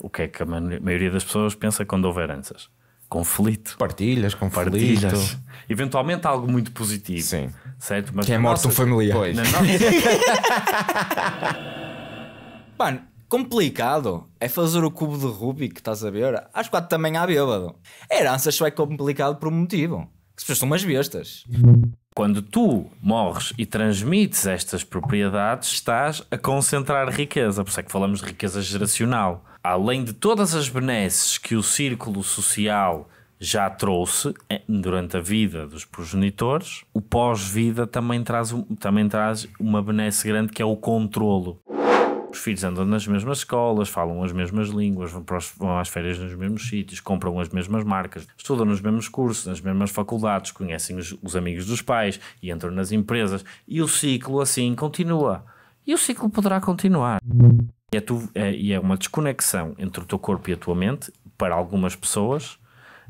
O que é que a maioria das pessoas pensa quando houve heranças? Conflito. Partilhas, conflito. Partilhas. Eventualmente algo muito positivo. Sim. Certo? Mas que é morto nossa... um familiar. Pois. Nossa... Mano, complicado é fazer o cubo de Rubik, estás a ver? Acho que também há bêbado. Heranças só é complicado por um motivo. Que as pessoas são umas bestas. Quando tu morres e transmites estas propriedades, estás a concentrar riqueza. Por isso é que falamos de riqueza geracional além de todas as benesses que o círculo social já trouxe eh, durante a vida dos progenitores, o pós-vida também traz, também traz uma benesse grande que é o controlo. Os filhos andam nas mesmas escolas, falam as mesmas línguas, vão às férias nos mesmos sítios, compram as mesmas marcas, estudam nos mesmos cursos, nas mesmas faculdades, conhecem os, os amigos dos pais e entram nas empresas. E o ciclo assim continua. E o ciclo poderá continuar. E é, tu, é, e é uma desconexão entre o teu corpo e a tua mente, para algumas pessoas,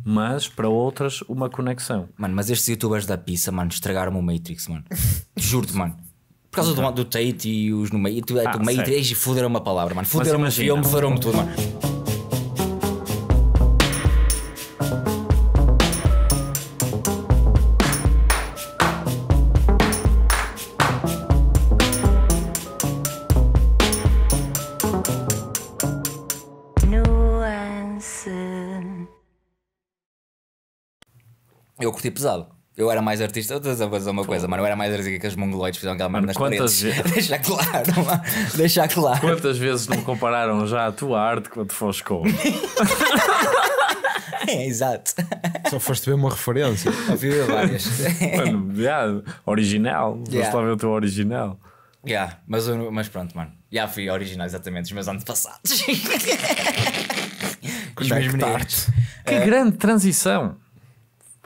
mas para outras, uma conexão. Mano, mas estes youtubers da pizza, mano, estragaram o Matrix, mano. Juro-te, mano. Por causa do, do Tate e os no meio. É, ah, Matrix, foderam uma palavra, mano. Foderam-me o filme, foderam-me tudo, mano. Eu curti pesado. Eu era mais artista, outras a fazer uma coisa, mano. Eu era mais artista que os mongoloides fizeram aquela merda nas paredes. Deixa claro, mano. Deixa claro. Quantas vezes não compararam já a tua arte quando foste com? É, exato. Só foste ver uma referência. Havia várias. Mano, yeah, original. Yeah. Estava ver o teu original. Yeah, mas, mas pronto, mano. Já yeah, fui original, exatamente, os meus antepassados. os meus Que uh, grande transição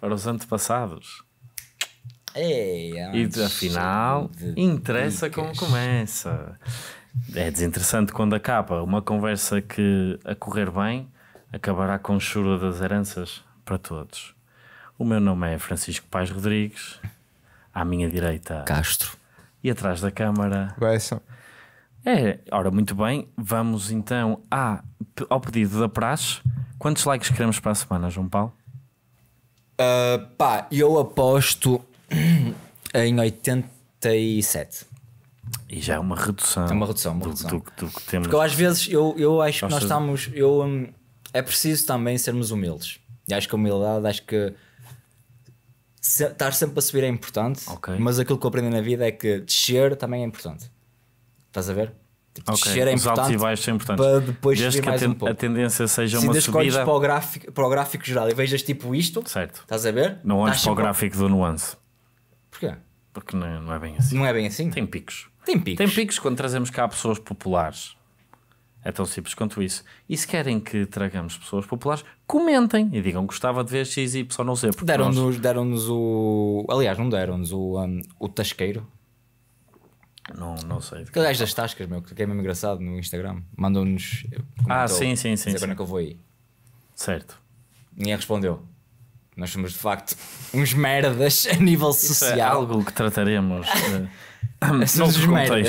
para os antepassados. Ei, é, e afinal, de interessa dicas. como começa. É desinteressante quando acaba. Uma conversa que, a correr bem, acabará com choro das heranças para todos. O meu nome é Francisco Pais Rodrigues. À minha direita, Castro. E atrás da câmara, Bessa. É, ora, muito bem. Vamos então à, ao pedido da Praxe. Quantos likes queremos para a semana, João Paulo? Uh, pá, eu aposto em 87. E já é uma redução. É uma redução, uma do, redução. Do, do, que temos. Porque eu, às vezes eu, eu acho que nós estamos. Eu, hum, é preciso também sermos humildes. E acho que a humildade, acho que se, estar sempre a subir é importante. Okay. Mas aquilo que eu aprendi na vida é que descer também é importante. Estás a ver? Tipo, okay. descer é Os importante. Altos e baixos são importantes. Para depois Desde que mais a, um pouco. a tendência seja Se uma subida. Para o, gráfico, para o gráfico geral e vejas tipo isto, certo. estás a ver? Não olhes para o gráfico do nuance. Porquê? Porque não, é, não é bem assim. Não é bem assim? Tem picos. Tem picos. Tem picos quando trazemos cá pessoas populares. É tão simples quanto isso. E se querem que tragamos pessoas populares, comentem e digam gostava de ver X, Y, não sei. Deram-nos nós... deram o. Aliás, não deram-nos o, um, o Tasqueiro. Não, não sei. Aquele gajo das tascas, meu, que é mesmo engraçado no Instagram. Mandam-nos. Ah, sim, sim, sim. Dizer é que eu vou aí. Certo. Ninguém respondeu. Nós somos de facto uns merdas a nível Isso é social. É algo que trataremos. Eh, de... somos uns merdas.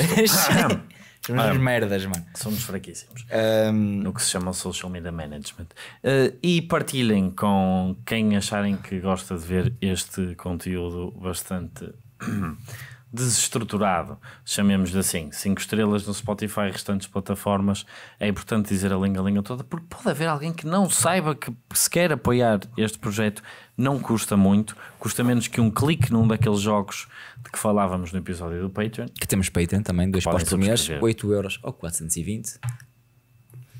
somos uns merdas, mano. Somos fraquíssimos. Um... No que se chama social media management. Uh, e partilhem com quem acharem que gosta de ver este conteúdo bastante. desestruturado, chamemos-lhe assim, cinco estrelas no Spotify e restantes plataformas, é importante dizer a linga-linga toda, porque pode haver alguém que não saiba que se quer apoiar este projeto, não custa muito, custa menos que um clique num daqueles jogos de que falávamos no episódio do Patreon. Que temos Patreon também, dois postos por mês, 8 euros ou 420.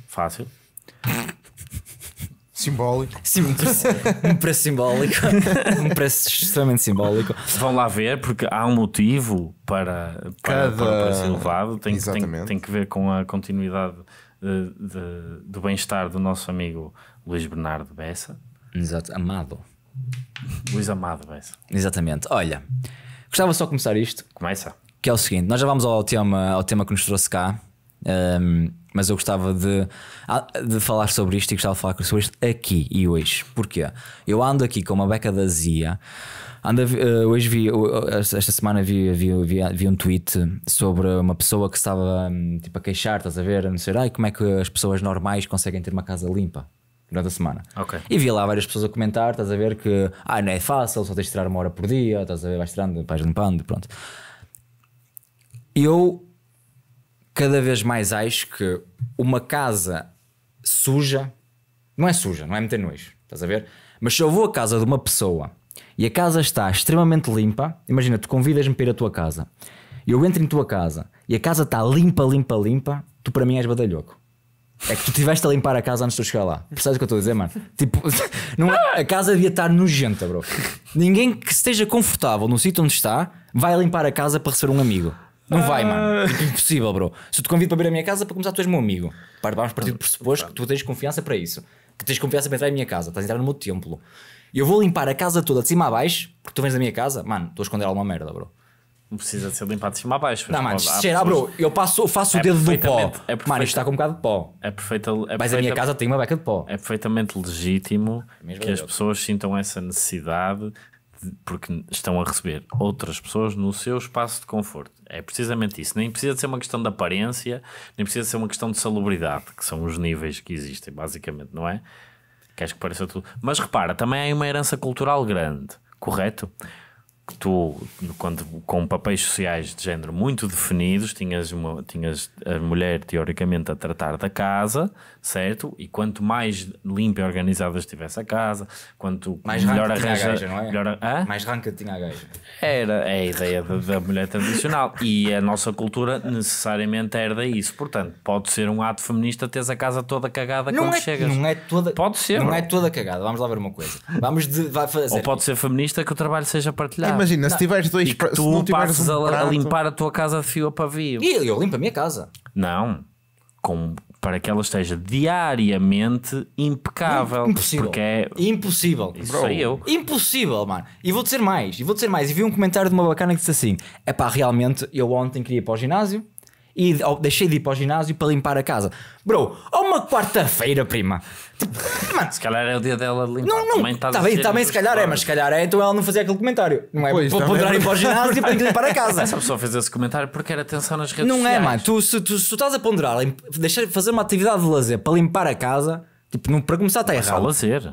Fácil. Simbólico. Sim, um preço simbólico. um preço extremamente simbólico. Vão lá ver, porque há um motivo para, para, Cada... para o preço elevado. Tem, tem, tem, que ver com a continuidade de, de, do bem-estar do nosso amigo Luís Bernardo Bessa. Exato, amado. Luís Amado Bessa. Exatamente. Olha, gostava só de começar isto. Começa. Que é o seguinte: nós já vamos ao tema, ao tema que nos trouxe cá. Um, mas eu gostava de, ah, de falar sobre isto e gostava de falar sobre isto aqui e hoje. Porquê? Eu ando aqui com uma beca da Zia. Ando, uh, hoje vi, uh, esta semana vi, vi, vi, vi, um tweet sobre uma pessoa que estava hum, tipo, a queixar, estás a ver? não sei, como é que as pessoas normais conseguem ter uma casa limpa? durante a semana. Okay. E vi lá várias pessoas a comentar, estás a ver que ah, não é fácil, só tens de tirar uma hora por dia, estás a ver, vais tirando, vais limpando, pronto. Eu cada vez mais acho que uma casa suja não é suja, não é meter nojo, estás a ver? Mas se eu vou à casa de uma pessoa e a casa está extremamente limpa, imagina, tu convidas-me para ir à tua casa, e eu entro em tua casa e a casa está limpa, limpa, limpa, tu para mim és badalhoco. É que tu estiveste a limpar a casa antes de eu chegar lá. Percebes o que eu estou a dizer, mano? Tipo, não é, a casa devia estar nojenta, bro. Ninguém que esteja confortável no sítio onde está vai limpar a casa para receber um amigo. Não vai, mano. Ah. Tipo, impossível, bro. Se eu te convido para vir à minha casa, para começar, tu és meu amigo. Para, vamos partir do pressuposto que tu tens confiança para isso. Que tens confiança para entrar em minha casa. Estás a entrar no meu templo. Eu vou limpar a casa toda de cima a baixo, porque tu vens da minha casa, mano, estou a esconder alguma merda, bro. Não precisa de ser limpado de cima a baixo. Não, mano, se cheirar, bro, eu, passo, eu faço é o dedo do pó. É perfeita, mano, isto está com um bocado de pó. É perfeita, é Mas a minha casa tem uma beca de pó. É perfeitamente legítimo é que as pessoas sintam essa necessidade porque estão a receber outras pessoas no seu espaço de conforto. É precisamente isso. Nem precisa ser uma questão de aparência, nem precisa ser uma questão de salubridade, que são os níveis que existem, basicamente, não é? Queres que pareça tudo. Mas repara, também há uma herança cultural grande, correto? tu, quando, com papéis sociais de género muito definidos, tinhas, uma, tinhas a mulher teoricamente a tratar da casa, certo? E quanto mais limpa e organizada estivesse a casa, quanto mais melhor arranja, gaja, não é? Melhor, hã? Mais ranca tinha a gaja. Era é a ideia da, da mulher tradicional. e a nossa cultura necessariamente herda isso. Portanto, pode ser um ato feminista teres a casa toda cagada não quando é, chegas. Não é toda. Pode ser. Não é toda cagada. Vamos lá ver uma coisa. Vamos de, vai fazer. Ou pode ser feminista que o trabalho seja partilhado. É imagina, não. se tiveres dois. E tu não passes um a, prato... limpar a tua casa de fio a pavio. E eu limpo a minha casa. Não. Com, para que ela esteja diariamente impecável. Impossível. Porque é... Impossível. Isso Bro. eu. Impossível, mano. E vou dizer mais, e vou dizer mais. E vi um comentário de uma bacana que disse assim: é pá, realmente eu ontem queria ir para o ginásio e deixei de ir para o ginásio para limpar a casa. Bro, há uma quarta-feira, prima. Tipo, mano, se calhar é o dia dela de limpar. Não, não. Também, tá também tá se calhar é, mas se calhar é, então ela não fazia aquele comentário. Não é? Pois, Poderá ir para o ginásio e para limpar a casa. Essa pessoa fez esse comentário porque era atenção nas redes não é, sociais. Não é, mano. Tu, se, tu, se tu estás a ponderar, deixar, fazer uma atividade de lazer para limpar a casa, tipo, não, para começar está errado. É mas é lazer.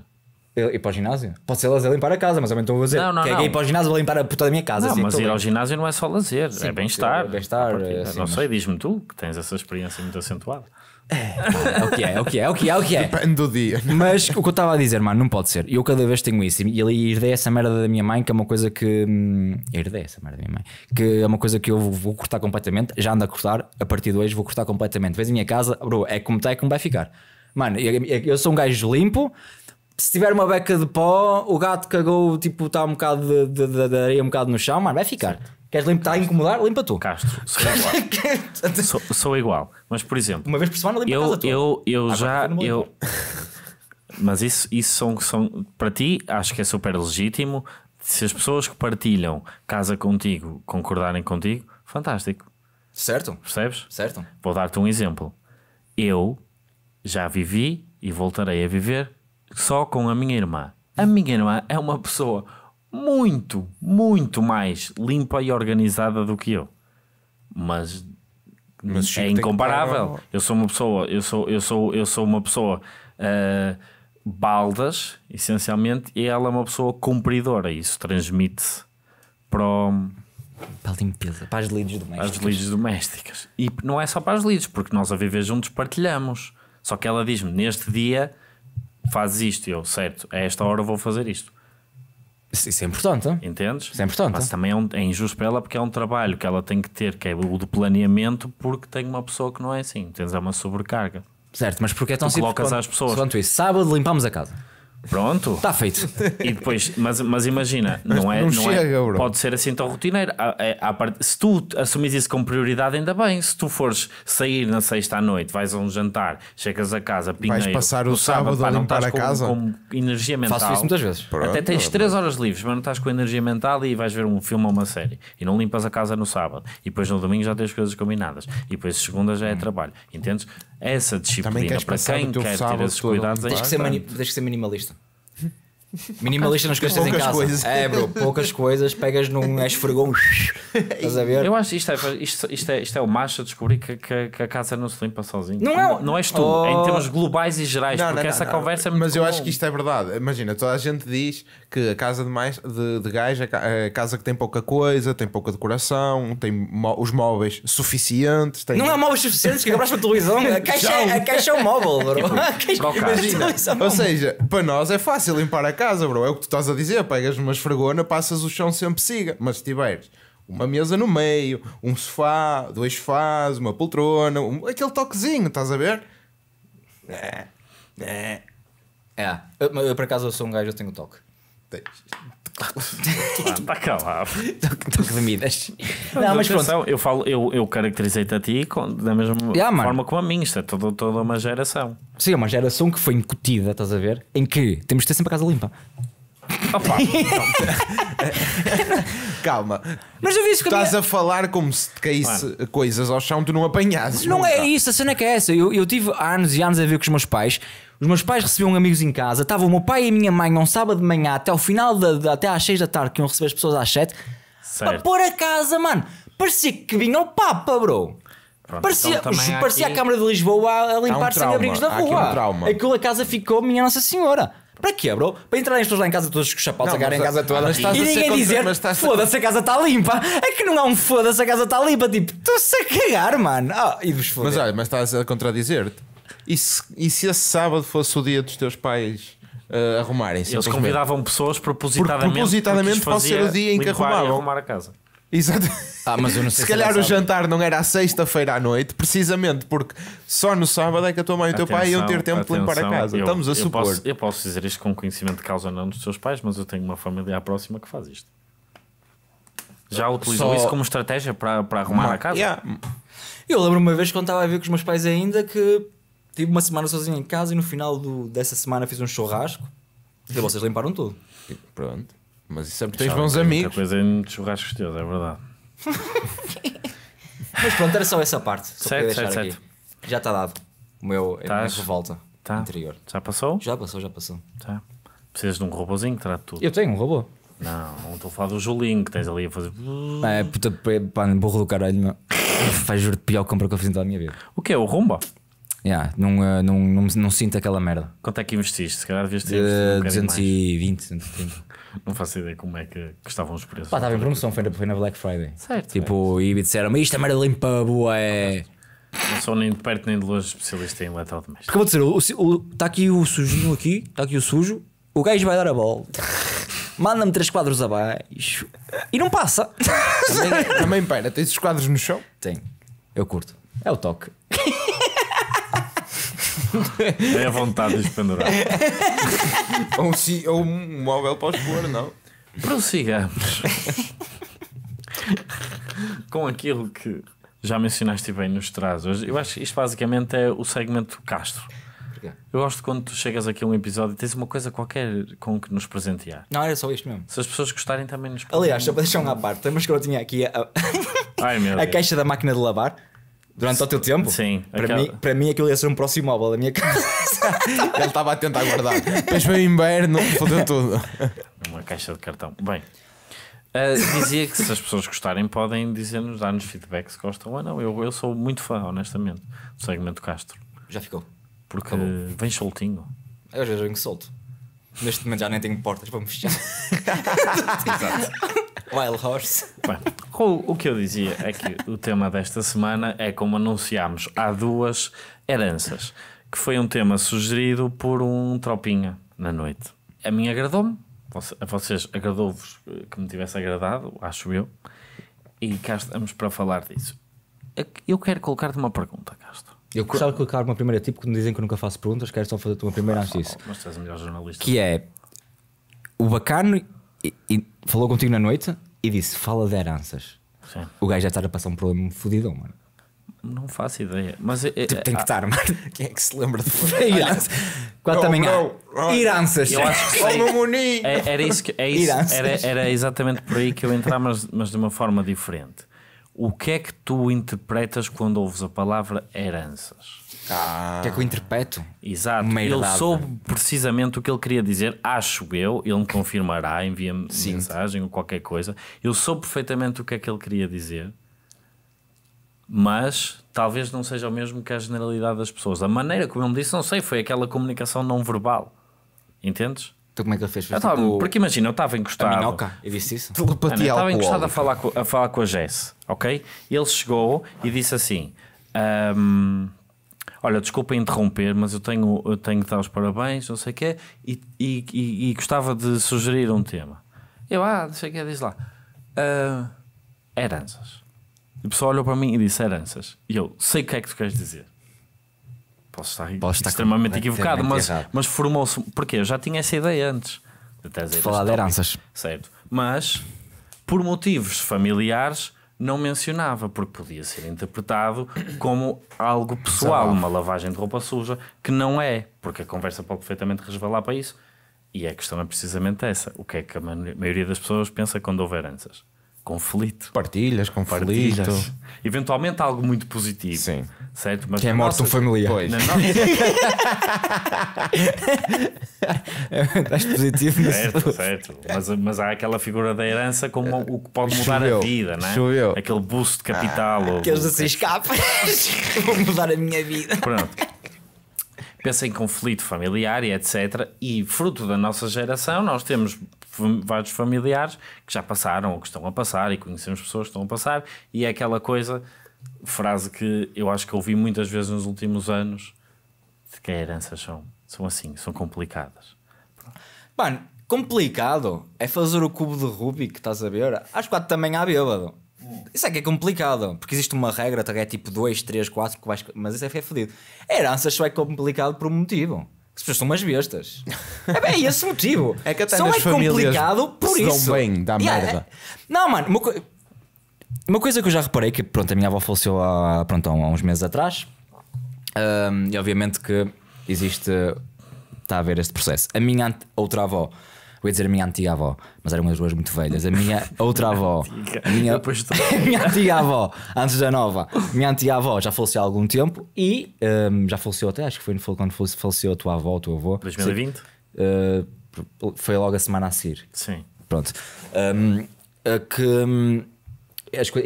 Ir para o ginásio? Pode ser lazer limpar a casa, mas também estou a dizer. Não, não, Quer é não. ir para o ginásio, vou limpar a puta da minha casa. Não, assim, mas então ir é. ao ginásio não é só lazer, Sim, é bem-estar. É bem-estar. Assim, não mas... sei, diz-me tu, que tens essa experiência muito acentuada. É, o que é, o que é, o que é, é o que é. Depende do dia. Mas o que eu estava a dizer, mano, não pode ser. Eu cada vez tenho isso. E ali herdei essa merda da minha mãe, que é uma coisa que. Hum, herdei essa merda da minha mãe. Que é uma coisa que eu vou, vou cortar completamente. Já ando a cortar, a partir de hoje vou cortar completamente. Vês a minha casa, bro, é como está, é como vai ficar. Mano, eu, eu sou um gajo limpo se tiver uma beca de pó, o gato cagou, tipo, está um bocado de, de, de, de areia um bocado no chão, mas vai ficar. Queres limpar, tá a incomodar? Limpa tu. Castro, sou igual. sou, sou, igual. Mas, por exemplo, uma vez por semana limpa eu, a casa tua. Eu, eu ah, já. Eu... mas isso, isso são, são. Para ti, acho que é super legítimo. Se as pessoas que partilham casa contigo concordarem contigo, fantástico. Certo. Percebes? Certo. Vou dar-te um exemplo. Eu já vivi e voltarei a viver só com a minha irmã. A minha irmã é uma pessoa muito, muito mais limpa e organizada do que eu. Mas, Mas é incomparável. Parar... Eu sou uma pessoa, eu sou, eu sou, eu sou uma pessoa uh, baldas, essencialmente, e ela é uma pessoa cumpridora. Isso transmite-se para o, para a limpeza, para as lides domésticas. As lides domésticas. E não é só para as lides, porque nós a viver juntos partilhamos. Só que ela diz-me, neste dia fazes isto, eu, certo, a esta hora vou fazer isto. Isso é importante. Hein? Entendes? Isso é importante. Mas também é, um, é, injusto para ela porque é um trabalho que ela tem que ter, que é o de planeamento, porque tem uma pessoa que não é assim. Tens é uma sobrecarga. Certo, mas porque é tão tu simples colocas às pessoas. Quanto isso. Sábado limpamos a casa. Pronto. Está feito. E depois, mas, mas imagina, mas não é. Não, não é chega, é, Pode ser assim tão rotineiro. É, se tu assumires isso como prioridade, ainda bem. Se tu fores sair na sexta à noite, vais a um jantar, chegas a casa, pinheiro, vais passar o sábado, sábado a limpar a com, casa. Com energia mental. Faço isso muitas vezes. Pronto, Até tens 3 horas livres, mas não estás com energia mental e vais ver um filme ou uma série. E não limpas a casa no sábado. E depois no domingo já tens coisas combinadas. E depois segunda já é hum. trabalho. Entendes? Essa disciplina, para quem quer ter esses cuidados, é tens tens que ser minimalista. Minimalista nas coisas em casa. Coisas. É, bro, poucas coisas, pegas num esfregão. estás a ver? Eu acho isto é, isto, isto é, isto é o macho descobrir que, que, que, a casa não se limpa sozinho. Não, é, não és tu, é oh. em termos globais e gerais, não, porque não, essa não, conversa é muito Mas comum. eu acho que isto é verdade. Imagina, toda a gente diz que a casa de, mais, de, de gajo é a casa que tem pouca coisa, tem pouca decoração, tem os móveis suficientes. Tem... Não há móveis suficientes que é abraçam a televisão. A caixa, a caixa é o é móvel, bro. Tipo, a caixa, imagina, ou seja, para nós é fácil limpar a casa, bro. É o que tu estás a dizer. Pegas uma esfregona, passas o chão sempre siga. Mas se tiveres uma mesa no meio, um sofá, dois sofás, uma poltrona, um... aquele toquezinho, estás a ver? É. É. É. Eu, eu, por acaso, eu sou um gajo, eu tenho toque. Tens, Está calado. Estou com comidas. Não, mas pronto. Eu, falo, eu, eu caracterizei-te a ti com, da mesma yeah, forma como a mim. Isto é toda, toda uma geração. Sim, é uma geração que foi incutida, estás a ver? Em que temos de ter sempre a casa limpa. Opa! calma. Mas eu vi isso que Estás a falar como se te caísse Mano. coisas ao chão, tu não apanhasses. Não é nunca. é isso, a cena é que é essa. Eu, eu tive anos e anos a ver com os meus pais. Os meus pais recebiam amigos em casa. Estava o meu pai e a minha mãe um sábado de manhã até ao final, da, até às 6 da tarde, que iam receber as pessoas às 7. Para pôr a casa, mano. Parecia que vinha o Papa, bro. Pronto, parecia então parecia aqui... a Câmara de Lisboa a, limpar um sem abrigos da rua. Um Aquilo a casa ficou, minha Nossa Senhora. Para quê, bro? Para entrarem as pessoas lá em casa todas com os sapatos, a em casa ah, toda mas e ninguém dizer foda-se, a casa está limpa. É que não há um foda-se, a casa está limpa. Tipo, estou-se a cagar, mano. Ah, e vos foder. Mas olha, mas estás a contradizer-te. E se, e se esse sábado fosse o dia dos teus pais uh, arrumarem-se? Eles convidavam pessoas propositadamente, Por- propositadamente para ser o dia em que arrumavam. arrumar a casa. Exato. Ah, mas eu não sei se, se calhar o jantar não era à sexta-feira à noite, precisamente porque só no sábado é que a tua mãe e o teu pai iam ter tempo atenção, de limpar a casa. Eu, Estamos a eu supor. Posso, eu posso dizer isto com conhecimento de causa não dos teus pais, mas eu tenho uma família próxima que faz isto. Já utilizou só... isso como estratégia para, para arrumar a casa? Yeah. Eu lembro uma vez quando estava a ver com os meus pais ainda que tive tipo, uma semana sozinho em casa e no final do, dessa semana fiz um churrasco e vocês limparam tudo. pronto. Mas sempre é tens bons é amigos. coisa em churrascos teus, é verdade. Mas pronto, era só essa parte. Só certo, certo, aqui. Já está dado. O meu, a minha revolta Tá. interior. Já passou? Já passou, já passou. Tá. Precisas de um robozinho que trate tudo. Eu tenho um robô. Não, estou a falar do Julinho que tens ali a fazer. Ah, é puta, é, pá, burro do caralho, meu. Faz juro de pior compra que eu fiz em toda a minha vida. O que é? O Rumba? Yeah, não, ah, não, não, não sinto aquela merda. Quanto é que investiste? Se calhar devias ter investido um Eh, bocadinho 220, 230. Não faço ideia como é que, que estavam os preços. Pá, estava em é promoção, foi na, foi na Black Friday. Certo. Tipo, e disseram mas isto é merda limpa, é Não sou nem de perto nem de longe especialista em eletrodomésticos. Acabou de dizer, está aqui o sujinho aqui, está aqui o sujo, o gajo vai dar a bola Manda-me três quadros abaixo e não passa. Também, também pera, tens os quadros no chão? Tem. Eu curto. É o toque. É a vontade de pendurar. ou, é um, ou é um móvel para expor, não? Prossigamos com aquilo que já mencionaste bem nos traz hoje. Eu acho que isto basicamente é o segmento Castro. Eu gosto quando tu chegas aqui a um episódio e tens uma coisa qualquer com que nos presentear. Não, era só isto mesmo. Se as pessoas gostarem também nos Aliás, só para deixar um à parte, mas que eu tinha aqui a, a caixa da máquina de lavar durante o teu tempo. Sim. Para, mim, para mim aquilo ia ser um próximo móvel da minha casa. Ele estava atento a guardar. Depois foi o inverno, fodeu tudo. Uma caixa de cartão. Bem, uh, dizia que se as pessoas gostarem podem dizer-nos, dar-nos feedback se gostam ou não. Eu, eu sou muito fã, honestamente, do segmento Castro. Já ficou. Porque Acabou. vem soltinho. Eu já venho solto. Neste momento já nem tenho portas para me fechar. Exato. Wild Horse. Bem, o que eu dizia é que o tema desta semana é como anunciámos há duas heranças, que foi um tema sugerido por um tropinha na noite. A mim agradou-me, a vocês agradou-vos eh, que me tivesse agradado, acho eu, e cá estamos para falar disso. Eu quero colocar-te uma pergunta, Castro. Eu gostava de colocar uma primeira, tipo, quando dizem que eu nunca faço perguntas, quero só fazer-te uma primeira antes disso. Mas tu és o melhor jornalista. Que é o bacano e, falou contigo na noite e disse: fala de heranças. Sim. O gajo já está a passar um problema fodido mano. Não faço ideia. Mas é, é tipo, tem ah, que estar, mano. Quem é que se lembra de heranças? Ah, Quatro da manhã. Heranças. Eu acho que é, era isso que é isso, era, era exatamente por aí que eu entrar, mas, mas de uma forma diferente. O que é que tu interpretas quando ouves a palavra heranças? Ah. O que é que eu interpreto? Exato. Uma ele soube precisamente o que ele queria dizer, acho eu. Ele me confirmará, envia-me mensagem ou qualquer coisa. Eu soube perfeitamente o que é que ele queria dizer, mas talvez não seja o mesmo que a generalidade das pessoas. A maneira como ele me disse, não sei, foi aquela comunicação não verbal. Entendes? Então como é que ele fez? tava, tipo, porque imagina, eu estava encostado. A eu disse isso. Estava encostado a falar, com, a falar com a Jess, ok? Ele chegou e disse assim: um, Olha, desculpa interromper, mas eu tenho, eu tenho que dar os parabéns, não sei o quê, e, e, e, e gostava de sugerir um tema. Eu, ah, não sei o quê, diz lá. Uh, ah, heranças. E o pessoal olhou para mim e disse heranças. E eu, sei o que é que tu queres dizer posso estar, posso estar extremamente equivocado, mas, mas formou-se. Porquê? Eu já tinha essa ideia antes de falar de heranças. Certo. Mas, por motivos familiares, não mencionava, porque podia ser interpretado como algo pessoal, uma lavagem de roupa suja, que não é, porque a conversa pode perfeitamente resvalar para isso. E a questão é precisamente essa: o que é que a maioria das pessoas pensa quando houve heranças? conflito. Partilhas, conflito. Partilhas. Eventualmente algo muito positivo. Sim. Certo? Mas que é morto nossa... um familiar. Pois. Na nossa... positivo nisso. Certo, certo. Mas, mas, há aquela figura da herança como o que pode mudar Choveu. a vida, não é? Choveu. Aquele boost de capital. Ah, Que eles assim escapas. Vou mudar a minha vida. Pronto pensa em conflito familiar e etc. E fruto da nossa geração, nós temos vários familiares que já passaram ou que estão a passar e conhecemos pessoas que estão a passar e é aquela coisa, frase que eu acho que ouvi muitas vezes nos últimos anos, de que as heranças são, são assim, são complicadas. Mano, complicado é fazer o cubo de Rubik, estás a ver? Às quatro também há bêbado. Isso é que é complicado, porque existe uma regra, tá, é tipo 2, 3, 4, mas isso é que é fodido. A herança só é complicado por um motivo as pessoas são umas bestas. é bem é esse motivo. É que até nas é complicado por isso. bem, dá yeah, merda. É... Não, mano, uma, co... uma, coisa que eu já reparei que pronto, a minha avó faleceu há, pronto, há uns meses atrás. Um, e obviamente que existe. Está a haver este processo. A minha outra avó eu ia dizer a minha antiga avó, mas eram as duas muito velhas. A minha outra avó. a minha, a minha antiga avó, antes da nova. A minha antiga avó já faleceu há algum tempo e um, já faleceu até, acho que foi quando faleceu a tua avó, o teu avô. 2020? Uh, foi logo a semana a seguir. Sim. Pronto. Um, que hum, as, co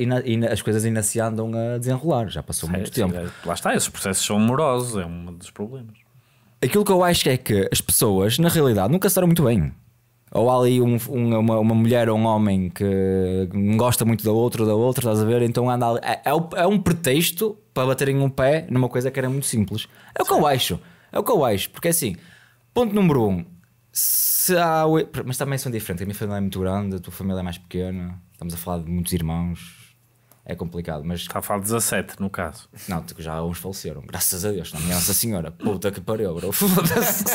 as coisas ainda se andam a desenrolar, já passou muito tempo. É, lá está, esses processos são morosos, é um dos problemas. Aquilo que eu acho é que as pessoas, na realidade, nunca se deram muito bem ou há ali um, um, uma, uma mulher ou um homem que gosta muito da outra ou da outra, estás a ver? Então anda ali. É, é, é, um pretexto para baterem um pé numa coisa que era muito simples. É o que eu acho. É o que eu acho. Porque é assim, ponto número um. Se há... Mas também são diferentes. A minha família é muito grande, a tua família é mais pequena. Estamos a falar de muitos irmãos é complicado, mas... Está a falar 17, no caso. Não, tipo, já uns faleceram, graças a Deus, não, Nossa Senhora, puta que pariu, bro, foda-se.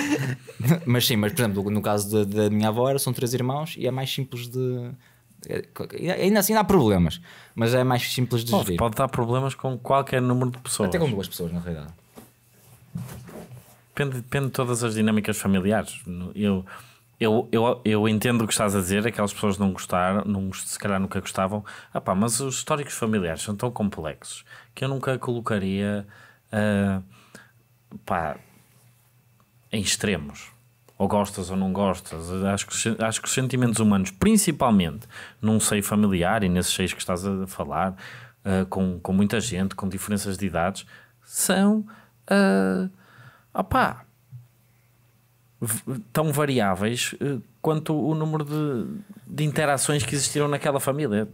mas sim, mas por exemplo, no caso da, minha avó, são três irmãos e é mais simples de... É, é, ainda assim dá problemas, mas é mais simples de gerir. Pode dar problemas com qualquer número de pessoas. Até com duas pessoas, na realidade. Depende, depende de todas as dinâmicas familiares. Eu eu, eu, eu entendo o que estás a dizer, aquelas pessoas não gostaram, não, se calhar nunca gostavam. Ah pá, mas os históricos familiares são tão complexos que eu nunca colocaria uh, pá, em extremos. Ou gostas ou não gostas. Acho que, acho que os sentimentos humanos, principalmente num seio familiar e nesses seios que estás a falar, uh, com, com muita gente, com diferenças de idades, são. Uh, opá, tão variáveis eh, quanto o número de, de interações que existiram naquela família.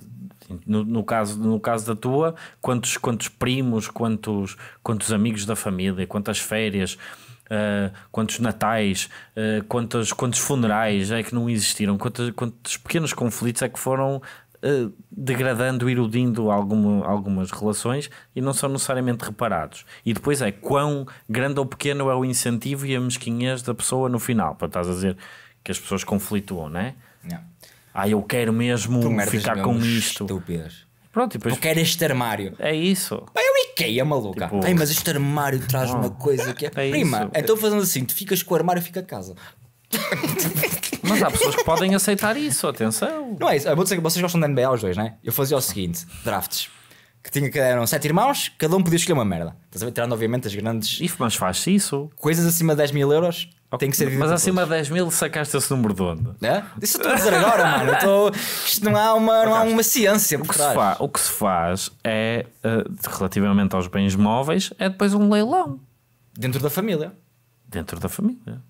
No, no, caso, no caso da tua, quantos, quantos primos, quantos, quantos amigos da família, quantas férias, uh, quantos natais, uh, eh, quantos, quantos funerais é que não existiram, quantos, quantos pequenos conflitos é que foram eh, degradando, erudindo alguma, algumas relações e não são necessariamente reparados. E depois é quão grande ou pequeno é o incentivo e a mesquinhez da pessoa no final, para estás a dizer que as pessoas conflituam, não é? Não. Ah, eu quero mesmo ficar com isto. Estúpidas. Pronto, depois... Tu quero este armário. É isso. Bem, o IKEA, maluca. Tipo... mas este armário traz oh. uma coisa que é. é Prima, isso. então fazendo assim, tu ficas com o armário, fica a casa. Mas há pessoas que podem aceitar isso, atenção. Não é isso. Eu vou dizer que vocês gostam da NBA os dois, não é? Eu fazia o seguinte: drafts. Que tinha que eram sete irmãos, cada um podia escolher uma merda. Estás a ver? Tirando, obviamente, as grandes. If, mas faz isso. Coisas acima de 10 mil euros tem que ser Mas acima todos. de 10 mil sacaste esse número de onde? É? Isso estou a dizer agora, mano. Isto não há uma, não há uma ciência por o que, trás. Se faz, o que se faz é, uh, relativamente aos bens móveis, é depois um leilão. Dentro da família. Dentro da família.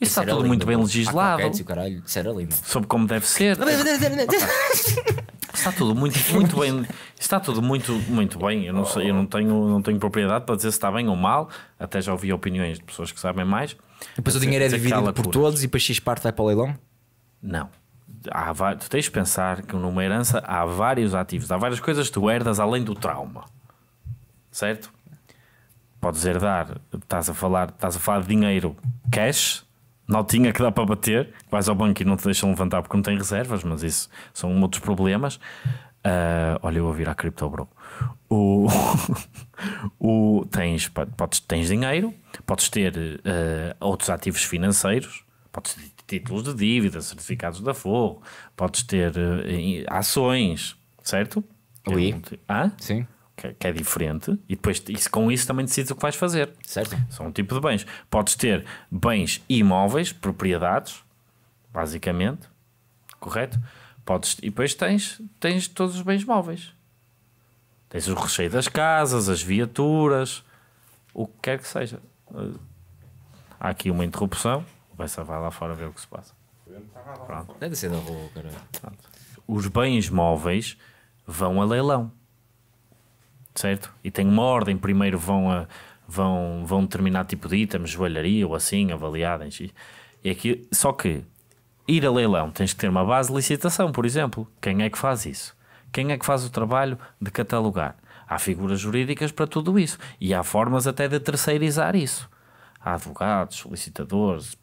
Isso, tá isso está tudo lindo, muito bem legislado. o caralho, isso era lindo. Sobre como deve ser. está tudo muito, muito bem. Está tudo muito, muito bem. Eu não sei, eu não tenho, não tenho propriedade para dizer se está bem ou mal. Até já ouvi opiniões de pessoas que sabem mais. E depois o dinheiro é dividido por todos e depois X parte vai para o leilão? Não. Há, tu tens de pensar que numa herança há vários ativos, há várias coisas que tu herdas além do trauma. Certo? Podes herdar, estás a falar, estás a falar de dinheiro cash notinha que dá para bater, vais ao banco e não te deixam levantar porque não tem reservas, mas isso são outros problemas. Uh, olha, eu vou virar cripto, bro. O, o, tens, podes, tens dinheiro, podes ter uh, outros ativos financeiros, podes ter títulos de dívida, certificados da Forro, podes ter uh, ações, certo? Oui. Sim que, é diferente, e depois isso, com isso também decides o que vais fazer. Certo. São um tipo de bens. Podes ter bens imóveis, propriedades, basicamente, correto? Podes, e depois tens, tens todos os bens móveis. Tens o recheio das casas, as viaturas, o que quer que seja. Eh, há aqui uma interrupção. O Bessa vai lá fora ver o que se passa. Pronto. Deve ser da rua, cara. Os bens móveis vão a leilão certo? E tem uma ordem, primeiro vão a vão, vão determinado tipo de itens, joalharia ou assim, avaliada e, e aqui, só que ir a leilão tens que ter uma base de licitação, por exemplo. Quem é que faz isso? Quem é que faz o trabalho de catalogar? Há figuras jurídicas para tudo isso e há formas até de terceirizar isso. Há advogados, solicitadores,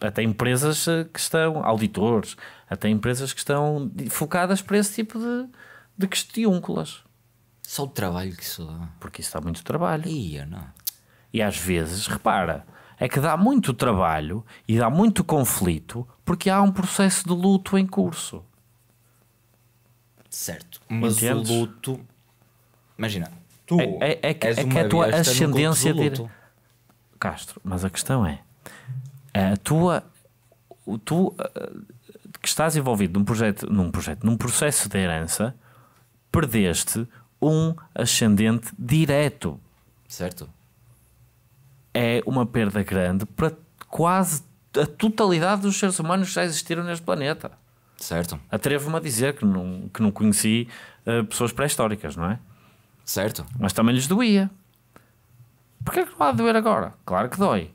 até empresas eh, que estão, auditores, até empresas que estão focadas para esse tipo de, de questiúnculas. Só o trabalho que isso dá. Porque isso dá muito trabalho. Ia, não. E às vezes, repara, é que dá muito trabalho e dá muito conflito porque há um processo de luto em curso. Certo. Mas Entendes? o luto. Imagina, tu. É, é, é que, é que a tua ascendência. De... Luto. Castro, mas a questão é. é a tua. Tu eh, que estás envolvido num projeto, num projeto, num processo de herança, perdeste um ascendente direto, certo? É uma perda grande para quase a totalidade dos seres humanos que já existiram neste planeta. Certo. Atrevo-me a dizer que não, que não conheci uh, pessoas pré-históricas, não é? Certo. Mas também lhes doía. Porquê é que não há de doer agora? Claro que dói.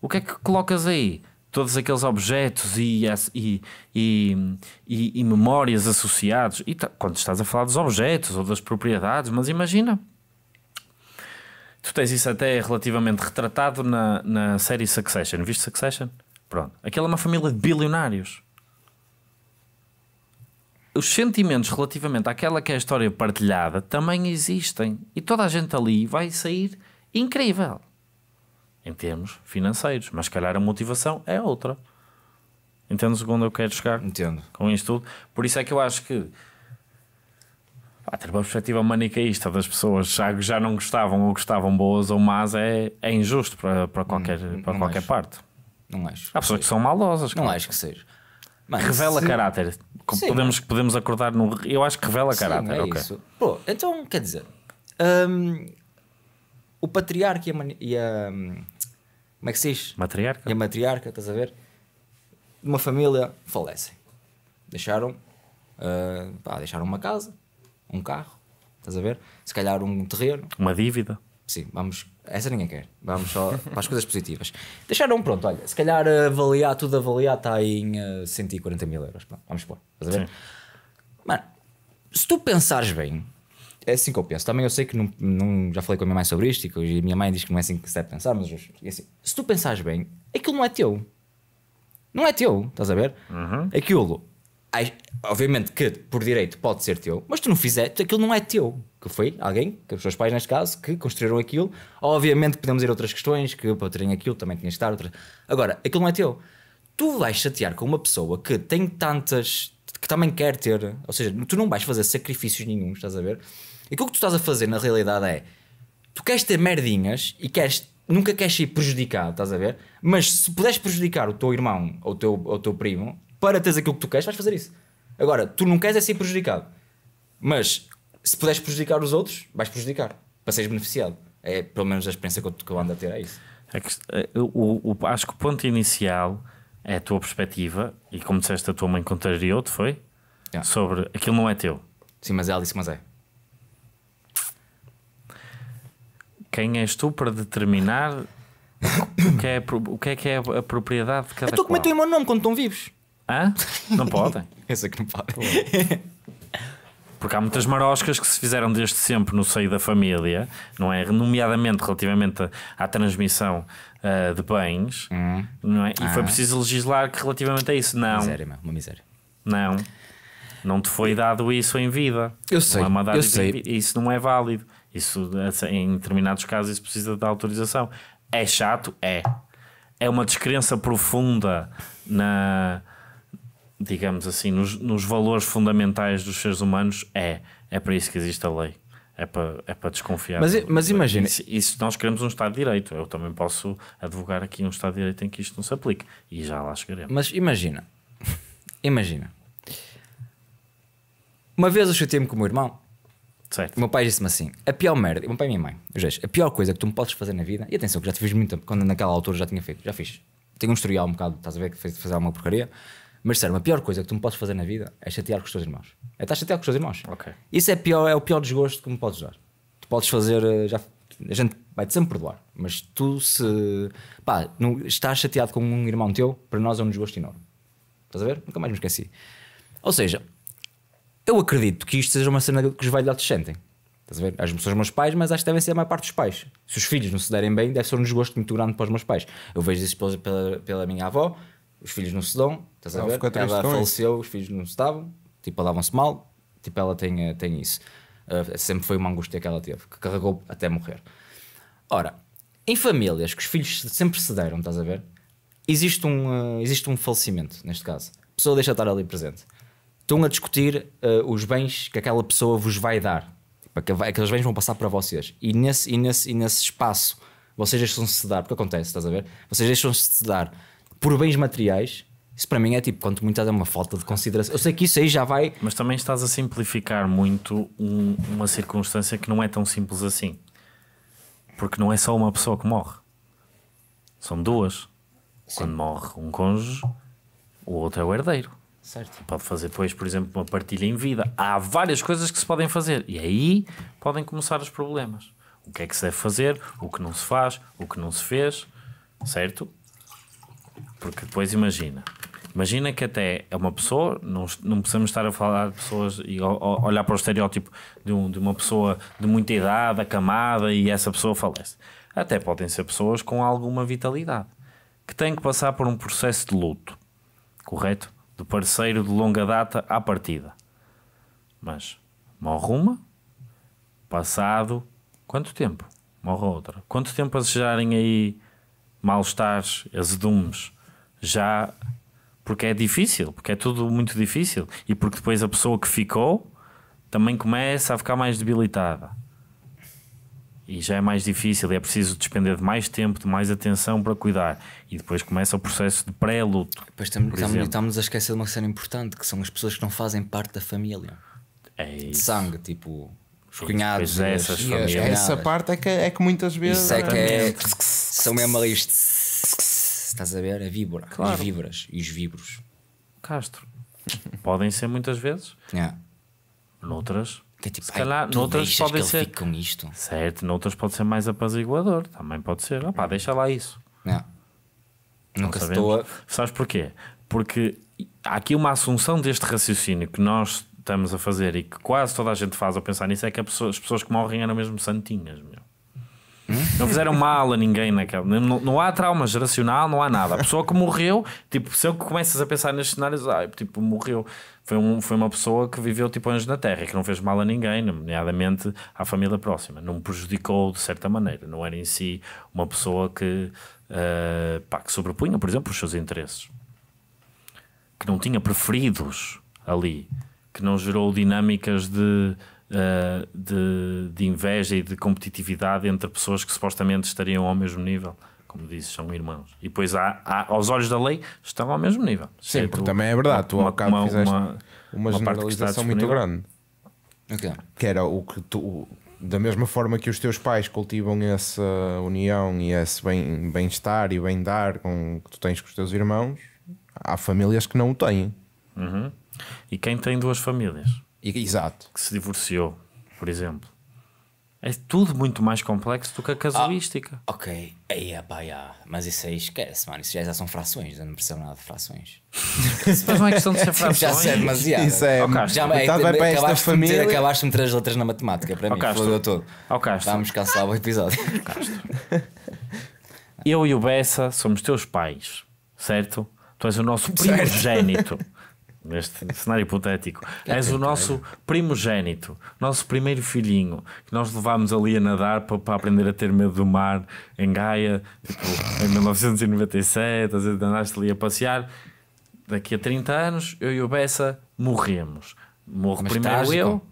O que é que colocas aí? todos aqueles objetos e, e, e, e, e memórias associados. E tá, quando estás a falar dos objetos ou das propriedades, mas imagina. Tu tens isso até relativamente retratado na, na série Succession. Viste Succession? Pronto. Aquela é uma família de bilionários. Os sentimentos relativamente àquela que é a história partilhada também existem. E toda a gente ali vai sair incrível em termos financeiros, mas se calhar a motivação é outra. entendo segundo eu quero chegar? Entendo. Com isto tudo. Por isso é que eu acho que pá, ter uma perspectiva manicaísta das pessoas já, já não gostavam ou gostavam boas ou más é, é injusto para, para hum, qualquer, não, para não qualquer parte. Não acho. Há pessoas que são maldosas. Não acho que seja. Mas, revela caráter. Sim, podemos, mas... podemos acordar no. Eu acho que revela sim, caráter. É okay. Pô, então, quer dizer. Hum, o patriarca e a, e a, hum, como é que se diz? Matriarca. E a matriarca, estás a ver? De uma família falecem. Deixaram, uh, pá, deixaram uma casa, um carro, estás a ver? Se calhar um terreno. Uma dívida. Sim, vamos. Essa ninguém quer. Vamos só para as coisas positivas. Deixaram, pronto, olha, se calhar avaliar, tudo avaliar está em uh, eh, 140 mil euros. Pronto, vamos pôr, estás a ver? Sim. Mano, se tu pensares bem, é assim que eu penso. Também eu sei que não, não, já falei com a minha mãe sobre isto e que a minha mãe diz que não é assim que se deve pensar, mas assim, se tu pensares bem, aquilo não é teu. Não é teu, estás a ver? Uhum. Aquilo, obviamente que por direito pode ser teu, mas tu não fizeste, aquilo não é teu. Que foi alguém, que os teus pais neste caso, que construíram aquilo. Obviamente podemos ir a outras questões, que para terem aquilo também tinha de estar. Outra... Agora, aquilo não é teu. Tu vais chatear com uma pessoa que tem tantas. que também quer ter, ou seja, tu não vais fazer sacrifícios nenhum, estás a ver? Aquilo que tu estás a fazer na realidade é tu queres ter merdinhas e queres, nunca queres ser prejudicado, estás a ver? Mas se puderes prejudicar o teu irmão ou o teu, ou o teu primo para teres aquilo que tu queres, vais fazer isso. Agora, tu não queres é ser prejudicado, mas se puderes prejudicar os outros, vais prejudicar para seres beneficiado. É pelo menos a experiência que eu, que eu ando a ter, é isso. É é, o, o, acho que o ponto inicial é a tua perspectiva e como disseste a tua mãe contrariou-te, foi? Yeah. Sobre aquilo não é teu. Sim, mas é disse, mas é. Quem és tu para determinar o que é, o que, é que é a propriedade de cada Estou tu cometer o meu nome quando estão vivos. Hã? Não podem. Eu sei que não podem. Porque há muitas maroscas que se fizeram desde sempre no seio da família, não é? Nomeadamente relativamente à, transmissão uh, de bens, hum. não é? E ah. foi preciso legislar que relativamente a isso, não. Uma miséria, meu. uma miséria. Não. Não te foi dado isso em vida. Eu sei. Não é eu sei. Isso não é válido. Isso, em determinados casos, isso precisa da autorização. É chato? É. É uma descrença profunda na, digamos assim, nos, nos valores fundamentais dos seres humanos? É. É para isso que existe a lei. É para, é para desconfiar. Mas, mas imagina. Isso, nós queremos um Estado de Direito. Eu também posso advogar aqui um Estado de Direito em que isto não se aplique. E já lá chegaremos. Mas imagina. imagina. Uma vez eu chatei-me com o meu irmão Certo. O meu pai disse-me assim: a pior merda, o meu pai e minha mãe, os a pior coisa que tu me podes fazer na vida, e atenção, que já te fiz muito, quando naquela altura já tinha feito, já fiz. Tenho um historial um bocado, estás a ver, que fez fazer alguma porcaria, mas sério, a pior coisa que tu me podes fazer na vida é chatear com os teus irmãos. É estar chatear com os teus irmãos. Okay. Isso é, pior, é o pior desgosto que me podes dar. Tu podes fazer, eh, já, a gente vai-te sempre perdoar, mas tu se. pá, não, estás chateado com um irmão teu, para nós é um desgosto enorme. Estás a ver? Nunca mais me esqueci. Ou seja, eu acredito que isto seja uma cena que os velhotes sentem. Estás a ver? As são os meus pais, mas acho que devem ser a maior parte dos pais. Se os filhos não se derem bem, deve ser um desgosto muito grande para os meus pais. Eu vejo isso pela, pela, pela minha avó, os filhos não se dão, estás a ver? Ela é faleceu, os filhos não se davam, tipo, davam-se mal, tipo, ela tem, eh, tem isso. Uh, sempre foi uma angústia que ela teve, que carregou até morrer. Ora, em famílias que os filhos sempre se deram, estás a ver? Existe um, uh, existe um falecimento, neste caso. A pessoa deixa de estar ali presente estão a discutir uh, os bens que aquela pessoa vos vai dar. que aqueles bens vão passar para vocês. E nesse, e nesse, e nesse espaço vocês deixam-se dar, porque acontece, estás a ver? Vocês deixam-se dar por bens materiais. Isso para mim é tipo, quanto muito é uma falta de consideração. Eu sei que isso aí já vai. Mas também estás a simplificar muito um, uma circunstância que não é tão simples assim. Porque não é só uma pessoa que morre, são duas. Sim. Quando morre um cônjuge, o outro é o herdeiro. Certo. Pode fazer depois, por exemplo, uma partilha em vida. Há várias coisas que se podem fazer e aí podem começar os problemas. O que é que se deve fazer, o que não se faz, o que não se fez, certo? Porque depois imagina. Imagina que até é uma pessoa, não, não precisamos estar a falar de pessoas e olhar para o estereótipo de, um, de uma pessoa de muita idade, acamada e essa pessoa falece. Até podem ser pessoas com alguma vitalidade que têm que passar por um processo de luto, correto? do parceiro de longa data à partida. Mas morre uma, passado quanto tempo? Morre outra. Quanto tempo a desejarem aí mal-estares, azedumes? Já. Porque é difícil, porque é tudo muito difícil. E porque depois a pessoa que ficou também começa a ficar mais debilitada e já é mais difícil, e é preciso despender de mais tempo, de mais atenção para cuidar. E depois começa o processo de pré-luto. Depois estamos a esquecer de uma cena importante, que são as pessoas que não fazem parte da família. É isso. De sangue, tipo os é cunhados. É essas famílias. Essa parte é que, é que muitas vezes... Isso é que é, é são mesmo ali Estás a ver? A víbora. Claro. As víboras e os víboros. Castro. Podem ser muitas vezes. É. Noutras que é tipo, se calhar, noutras pode ser. com isto. Certo, noutras pode ser mais apaziguador. Também pode ser. Opá, uhum. deixa lá isso. Não. Nunca se a... Sabes porquê? Porque há aqui uma assunção deste raciocínio que nós estamos a fazer e que quase toda a gente faz ao pensar nisso é que pessoa, as pessoas que morrem eram mesmo santinhas, meu. Hum? Não fizeram mal a ninguém naquela. Não, não, há trauma geracional, não há nada. A pessoa que morreu, tipo, se eu começas a pensar nestes cenários, ah, tipo, morreu foi, um, foi uma pessoa que viveu tipo anjos na terra e que não fez mal a ninguém, nomeadamente à família próxima. Não prejudicou de certa maneira. Não era em si uma pessoa que, uh, pá, que sobrepunha, por exemplo, os seus interesses. Que não tinha preferidos ali. Que não gerou dinâmicas de, uh, de, de inveja e de competitividade entre pessoas que supostamente estariam ao mesmo nível como disse, são irmãos. E depois, há, há, aos olhos da lei, estão ao mesmo nível. Sim, porque também é verdade. Uma, tu ao cabo uma, fizeste uma, uma generalização muito grande. Okay. Que era o que tu, da mesma forma que os teus pais cultivam essa união e esse bem-estar bem e bem-dar com, que tu tens com os teus irmãos, há famílias que não o têm. Uhum. E quem tem duas famílias? exato. Que se divorciou, por exemplo é tudo muito mais complexo do que a casuística. Ah, ok, aí é pá, yeah. mas isso aí esquece, mano. Isso já, são frações, eu não percebo nada de frações. mas não é questão de ser frações. Já sei demasiado. Isso é, oh, já, é, bem para esta família. Meter, acabaste me três letras na matemática para oh, mim, fodeu todo. Oh, Vamos cancelar o episódio. Oh, eu e o Bessa somos teus pais, certo? Tu és o nosso primogênito neste cenário hipotético, és o nosso primogênito, nosso primeiro filhinho, que nós levámos ali a nadar para, para aprender a ter medo do mar em Gaia, tipo, em 1997, às vezes andaste ali a passear. Daqui a 30 anos, eu e o Bessa morremos. Morro Mas primeiro eu.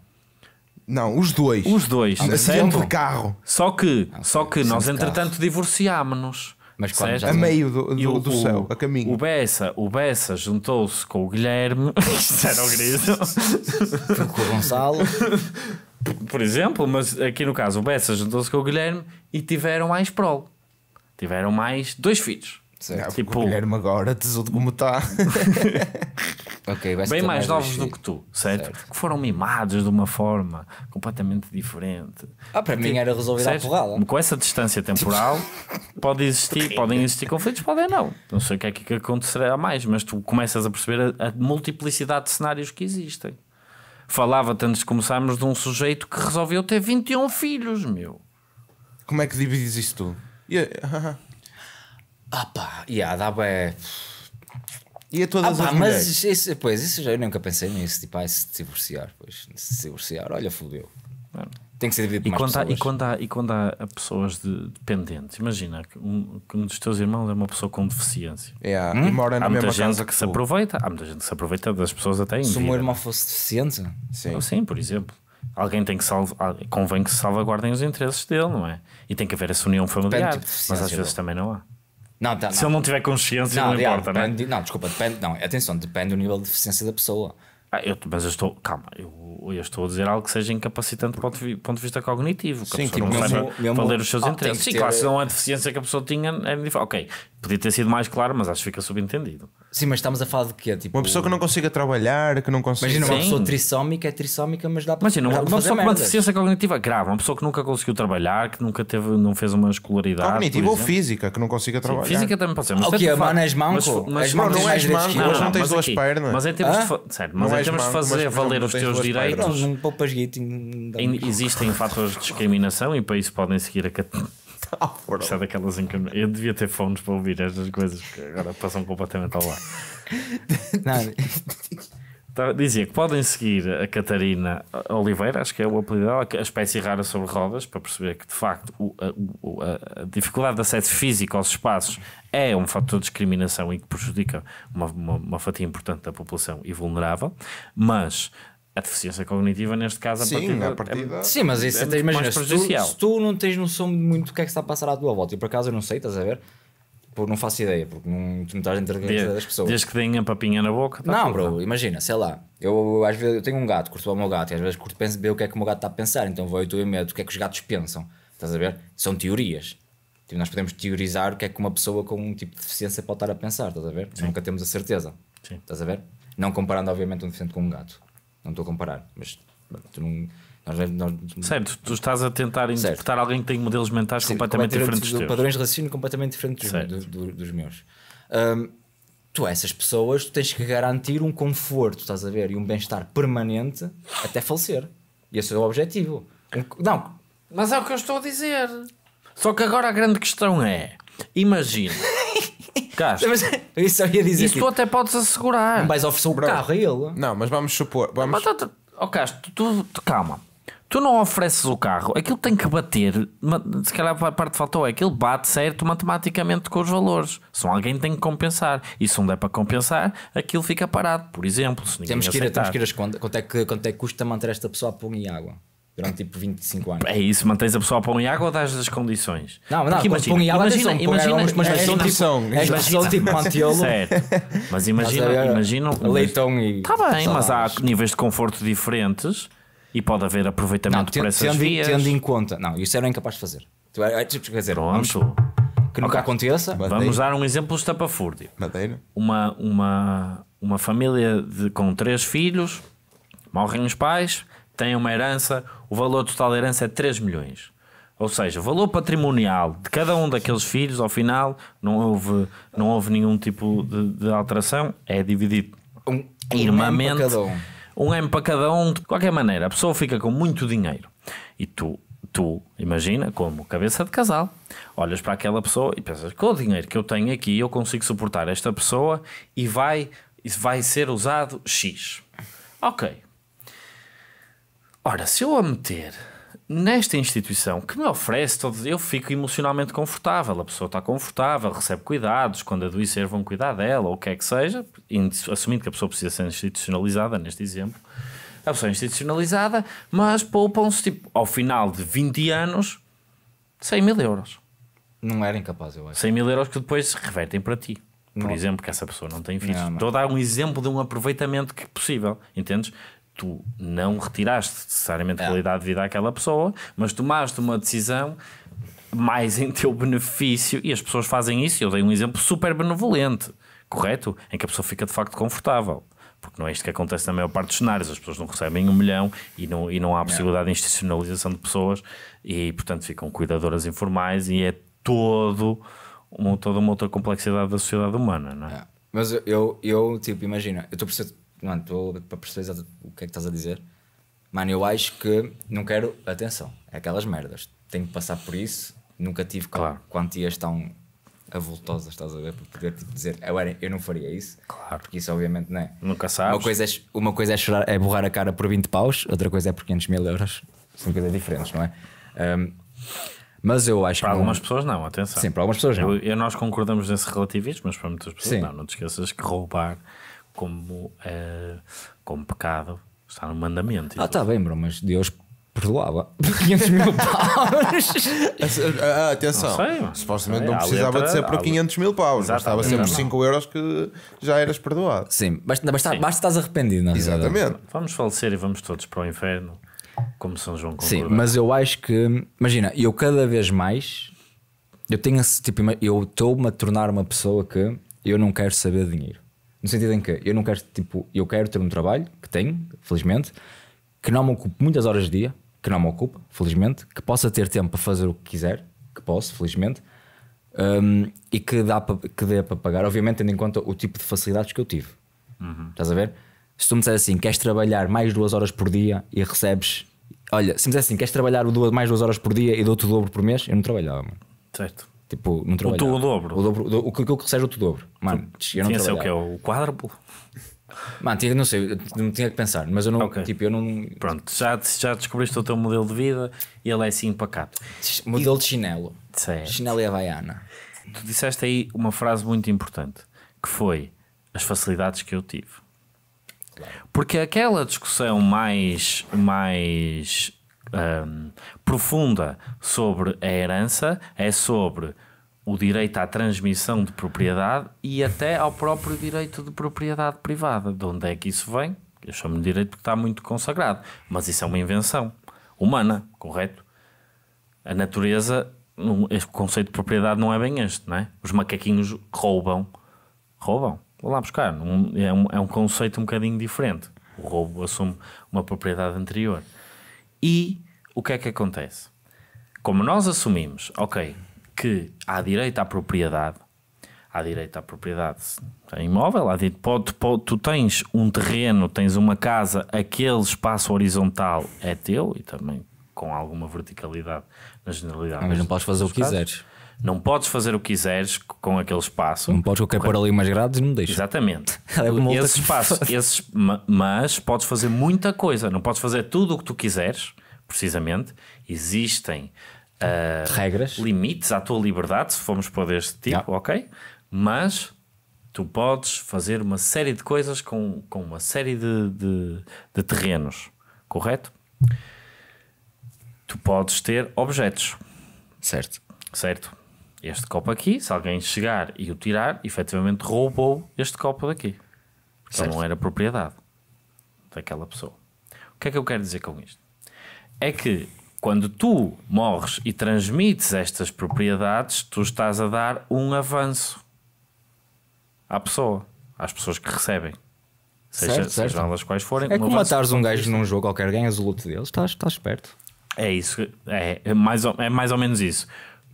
Não, os dois. Os dois. Acidente ah, é de carro. Só que, ah, só que nós, entretanto, divorciámonos-nos. Mas quando já... A meio do, do, o, céu, a caminho. O Bessa, o Bessa juntou-se com o Guilherme. Isto era o grito. com o Gonçalo. Por exemplo, mas aqui no caso, o Bessa juntou-se com o Guilherme e tiveram mais prole. Tiveram mais dois filhos. Certo. Tipo... O Guilherme agora, tesudo como está. okay, Bem mais, mais novos do que tu, certo? certo? Que foram mimados de uma forma completamente diferente. Ah, para mim tipo, era resolvido a porrada. Com essa distância temporal pode existir, podem existir conflitos, podem não. Não sei o que é que acontecerá mais, mas tu começas a perceber a, a multiplicidade de cenários que existem. Falava-te antes de começarmos de um sujeito que resolveu ter 21 filhos, meu. Como é que divides isto tudo? Yeah. Ah pá, yeah, dá bué. E a todas ah, pá, as mulheres. Mas isso, pois, isso já eu nunca pensei nisso. Tipo, ai, ah, se divorciar, pois, se divorciar, olha, fodeu. Tem que ser dividido e por conta, e quando, há, e quando há pessoas de, dependentes, imagina que um, que um, dos teus irmãos é uma pessoa com deficiência. Yeah. Hum? E mora na há muita gente que, que se aproveita, há muita gente que se aproveita das pessoas até em Se o meu irmão fosse deficiente, sim. Ou, sim, por exemplo. Alguém tem que salvar, ah, convém que salvaguardem os interesses dele, não é? E tem que haver essa união familiar, mas às vezes também não há. Não, tá, não. Se ele não tiver consciência, não, não importa, é? depende, Não, desculpa, depende, não, atenção, depende do nível de deficiência da pessoa. Ah, eu, mas eu estou, calma, eu, eu, estou a dizer algo que seja incapacitante do ponto, de, ponto de vista cognitivo. Que Sim, tipo, não mesmo, para, mesmo, para ler os seus ah, interesses. Sim, ter... claro, se não é a deficiência que a pessoa tinha, é Ok, podia ter sido mais claro, mas acho que fica subentendido. Sim, mas estamos a falar de quê? Tipo... Uma pessoa que não consiga trabalhar, que não consiga. Imagina, uma pessoa trissómica é trissómica, mas dá para. Imagina, uma, uma pessoa com uma deficiência cognitiva grave, uma pessoa que nunca conseguiu trabalhar, que nunca teve, não fez uma escolaridade. Cognitiva ou física, que não consiga trabalhar. Sim, física também pode ser. Mas é é que a mana és manco. Mas, mas, mas, não, não és manco, hoje não tens duas pernas. Mas em termos de. Certo, mas mais temos de fazer valer os teus direitos. Existem fatores de discriminação e para isso podem seguir a ah, é daquelas encan... Eu devia ter fones para ouvir estas coisas que agora passam completamente ao lado. Nada. Tá, dizia que podem seguir a Catarina Oliveira, acho que é o apelido dela, é a espécie rara sobre rodas, para perceber que de facto o, a, a, dificuldade de acesso físico aos espaços é um fator de discriminação e que prejudica uma, uma, uma fatia importante da população e vulnerável, mas a deficiência cognitiva, neste caso, sim, a partir da. É, sim, mas isso é, é imagina, se tu, se tu, não tens noção muito do que é que está a passar à tua volta, e por acaso eu não sei, estás a ver? Porque não faço ideia, porque não, tu não estás a entender as das pessoas. Desde que deem a papinha na boca. Tá não, bro, imagina, sei lá. Eu, às vezes eu tenho um gato, curto o meu gato, e às vezes curto penso, ver o que é que o meu gato está a pensar. Então vou eu e medo, o que é que os gatos pensam. Estás a ver? São teorias. Tipo, nós podemos teorizar o que é que uma pessoa com um tipo de deficiência pode estar a pensar, estás a ver? Sim. Nunca temos a certeza. Sim. Estás a ver? Não comparando, obviamente, um deficiente com um gato. Não estou a comparar, mas tu não nós, nós... Certo, tu estás a tentar interpretar certo. alguém que tem modelos mentais Sim, completamente, completamente diferentes dos Padrões de raciocínio completamente diferentes dos, do, dos meus. Um, tu, essas pessoas, tu tens que garantir um conforto, estás a ver, e um bem-estar permanente até falecer. E esse é o objetivo. Um, não. Mas é o que eu estou a dizer. Só que agora a grande questão é: imagina. Castro. isso eu ia dizer. Isso tu até podes assegurar. Não vais oferecer o um carro a ele. Não, mas vamos supor. Vamos... Mas, oh, Castro, tu, tu calma tu não ofereces o carro, aquilo tem que bater, se calhar a parte faltou é que ele bate certo matematicamente com os valores. Se alguém tem que compensar, e se não der para compensar, aquilo fica parado, por exemplo. temos, que ir, aceitar. temos que ir às contas, quanto é que, quanto é que custa manter esta pessoa a pão e água? Durante tipo 25 anos. É isso, mantens a pessoa a pão e água ou dás as condições? Não, não, Porque imagina, imagina, e água imagina, imagina, tipo, imagina, tipo imagina, é imagina, imagina, imagina, imagina, imagina, imagina, imagina, imagina, imagina, imagina, imagina, imagina, imagina, imagina, imagina. imagina, imagina, imagina, imagina, imagina, imagina, níveis de conforto diferentes e pode haver aproveitamento não, por essas tendo, vias. Tendo em conta, não, isso era incapaz de fazer. É, tipo, quer dizer, Pronto. Vamos, que nunca okay. aconteça. Madeira. Vamos dar um exemplo estapafúrdio. Madeira. Uma, uma, uma família de, com três filhos, morrem os pais, têm uma herança, o valor total da herança é 3 milhões. Ou seja, o valor patrimonial de cada um daqueles filhos, ao final, não houve, não houve nenhum tipo de, de alteração, é dividido um, um irmamente. Cada um um M para cada um, de qualquer maneira, a pessoa fica com muito dinheiro. E tu, tu, imagina, como cabeça de casal, olhas para aquela pessoa e pensas, com o dinheiro que eu tenho aqui, eu consigo suportar esta pessoa e vai, vai ser usado X. Ok. Ora, se eu a meter nesta instituição que me oferece, eu fico emocionalmente confortável. A pessoa está confortável, recebe cuidados, quando adoecer vão cuidar dela, ou o que é que seja, assumindo que a pessoa precisa ser institucionalizada, neste exemplo. A pessoa é institucionalizada, mas poupam-se, tipo, ao final de 20 anos, 100 mil euros. Não era incapaz, eu acho. 100 mil euros que depois se revertem para ti. Por não. exemplo, que essa pessoa não tem filhos. Estou a dar um exemplo de um aproveitamento que é possível, entendes? tu não retiraste necessariamente é. qualidade de vida àquela pessoa, mas tomaste uma decisão mais em teu benefício e as pessoas fazem isso. Eu dei um exemplo super benevolente, correto? Em que a pessoa fica de facto confortável. Porque não é isto que acontece na maior parte dos cenários. As pessoas não recebem um milhão e não, e não há é. possibilidade de institucionalização de pessoas e, portanto, ficam cuidadoras informais e é todo uma, toda uma outra complexidade da sociedade humana, não é? é. Mas eu, eu, tipo, imagina, eu estou mano, estou é para perceber o que é que estás a dizer. Mano, eu acho que não quero, atenção, é aquelas merdas, tenho que passar por isso, nunca tive claro. quantias tão avultosas, estás a ver, para poder tipo, dizer eu, eu não faria isso, claro. porque isso obviamente não é. Nunca sabes. Uma coisa é, uma coisa é, chorar, é borrar a cara por 20 paus, outra coisa é por 500 mil euros, são coisas diferentes, não é? Um, mas eu acho para que. Para algumas pessoas não, atenção. Sim, para algumas pessoas não. Eu, eu nós concordamos nesse relativismo, mas para muitas pessoas Sim. não. Não te esqueças que roubar como, uh, como pecado, está no mandamento. Ah, está bem, bro, mas Deus perdoava 500 mil paus. Ah, ah, atenção, não sei, supostamente não, sei, não precisava letra, de ser por 500 mil paus, estava bastava sempre por 5 euros que já eras perdoado. Sim, basta, basta, tá, Sim. basta estás arrependido, não é? Exatamente. Verdade. Vamos falecer e vamos todos para o inferno, como São João concordou. Sim, mas eu acho que, imagina, eu cada vez mais, eu tenho esse tipo, eu estou-me a tornar uma pessoa que eu não quero saber de dinheiro. No sentido em que eu não quero, tipo, eu quero ter um trabalho que tenho, felizmente, que não me ocupe muitas horas de dia, que não me ocupe felizmente, que possa ter tempo para fazer o que quiser, que posso, felizmente, um, e que, dá para que dê para pagar, obviamente, tendo em conta o tipo de facilidades que eu tive. Uhum. Estás a ver? Se tu me disser assim, queres trabalhar mais duas horas por dia e recebes. Olha, se me disser assim, queres trabalhar mais duas horas por dia e dou-te o dobro por mês, eu não trabalhava, mano. Certo. Tipo, não trabalhava. O, dobro. O, dobro, o, que, eu é que é o teu dobro. Mano, tu, eu não tinha o que ser o quádruplo? Mano, tinha, não sei, não tinha que pensar, mas eu não, okay. tipo, eu não... Pronto, já, já descobriste o teu modelo de vida e ele é assim pacato. Modelo e... de chinelo. Certo. Chinelo e havaiana. Tu disseste aí uma frase muito importante, que foi as facilidades que eu tive. Claro. Porque aquela discussão mais, mais um, profunda sobre a herança, é sobre o direito à transmissão de propriedade e até ao próprio direito de propriedade privada. De onde é que isso vem? Eu chamo de direito porque está muito consagrado, mas isso é uma invenção humana, correto? A natureza, este conceito de propriedade não é bem este, não é? Os macaquinhos roubam, roubam, vou lá buscar, é um, é um conceito um bocadinho diferente. O roubo assume uma propriedade anterior. E o que é que acontece? Como nós assumimos, ok, que há direito à propriedade, há direito à propriedade é imóvel, há direito, pode, pode, tu tens um terreno, tens uma casa, aquele espaço horizontal é teu e também com alguma verticalidade na generalidade. Mas não podes fazer o que quiseres. Não podes fazer o que quiseres com aquele espaço. Não podes, eu quero pôr ali mais grades e não deixo. Exatamente. É esse espaço, esse, mas podes fazer muita coisa. Não podes fazer tudo o que tu quiseres, precisamente. Existem uh, regras, limites à tua liberdade, se formos para deste tipo, yeah. ok? Mas tu podes fazer uma série de coisas com, com uma série de, de, de terrenos, correto? Tu podes ter objetos. Certo. Certo este copo aqui, se alguém chegar e o tirar, efetivamente roubou este copo daqui. Porque não era propriedade daquela pessoa. O que é que eu quero dizer com isto? É que quando tu morres e transmites estas propriedades, tu estás a dar um avanço à pessoa, às pessoas que recebem. Seja, certo, certo. elas quais forem. É como matares um gajo num jogo qualquer, ganhas o luto deles, estás, estás perto. É isso, é, é, mais ou, é mais ou menos isso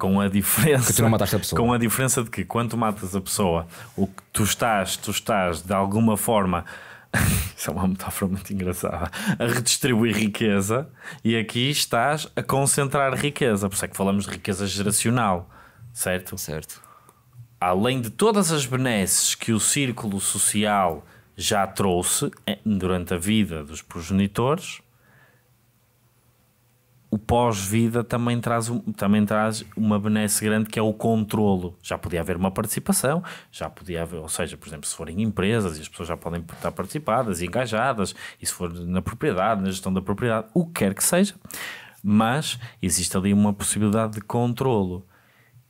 com a diferença a com a diferença de que quando matas a pessoa o que tu estás tu estás de alguma forma isso é uma metáfora muito engraçada a redistribuir riqueza e aqui estás a concentrar riqueza por isso é que falamos de riqueza geracional certo certo além de todas as benesses que o círculo social já trouxe eh, durante a vida dos progenitores o pós-vida também traz, também traz uma benesse grande que é o controlo. Já podia haver uma participação, já podia haver, ou seja, por exemplo, se forem empresas e as pessoas já podem estar participadas e engajadas, e se for na propriedade, na gestão da propriedade, o que quer que seja, mas existe ali uma possibilidade de controlo.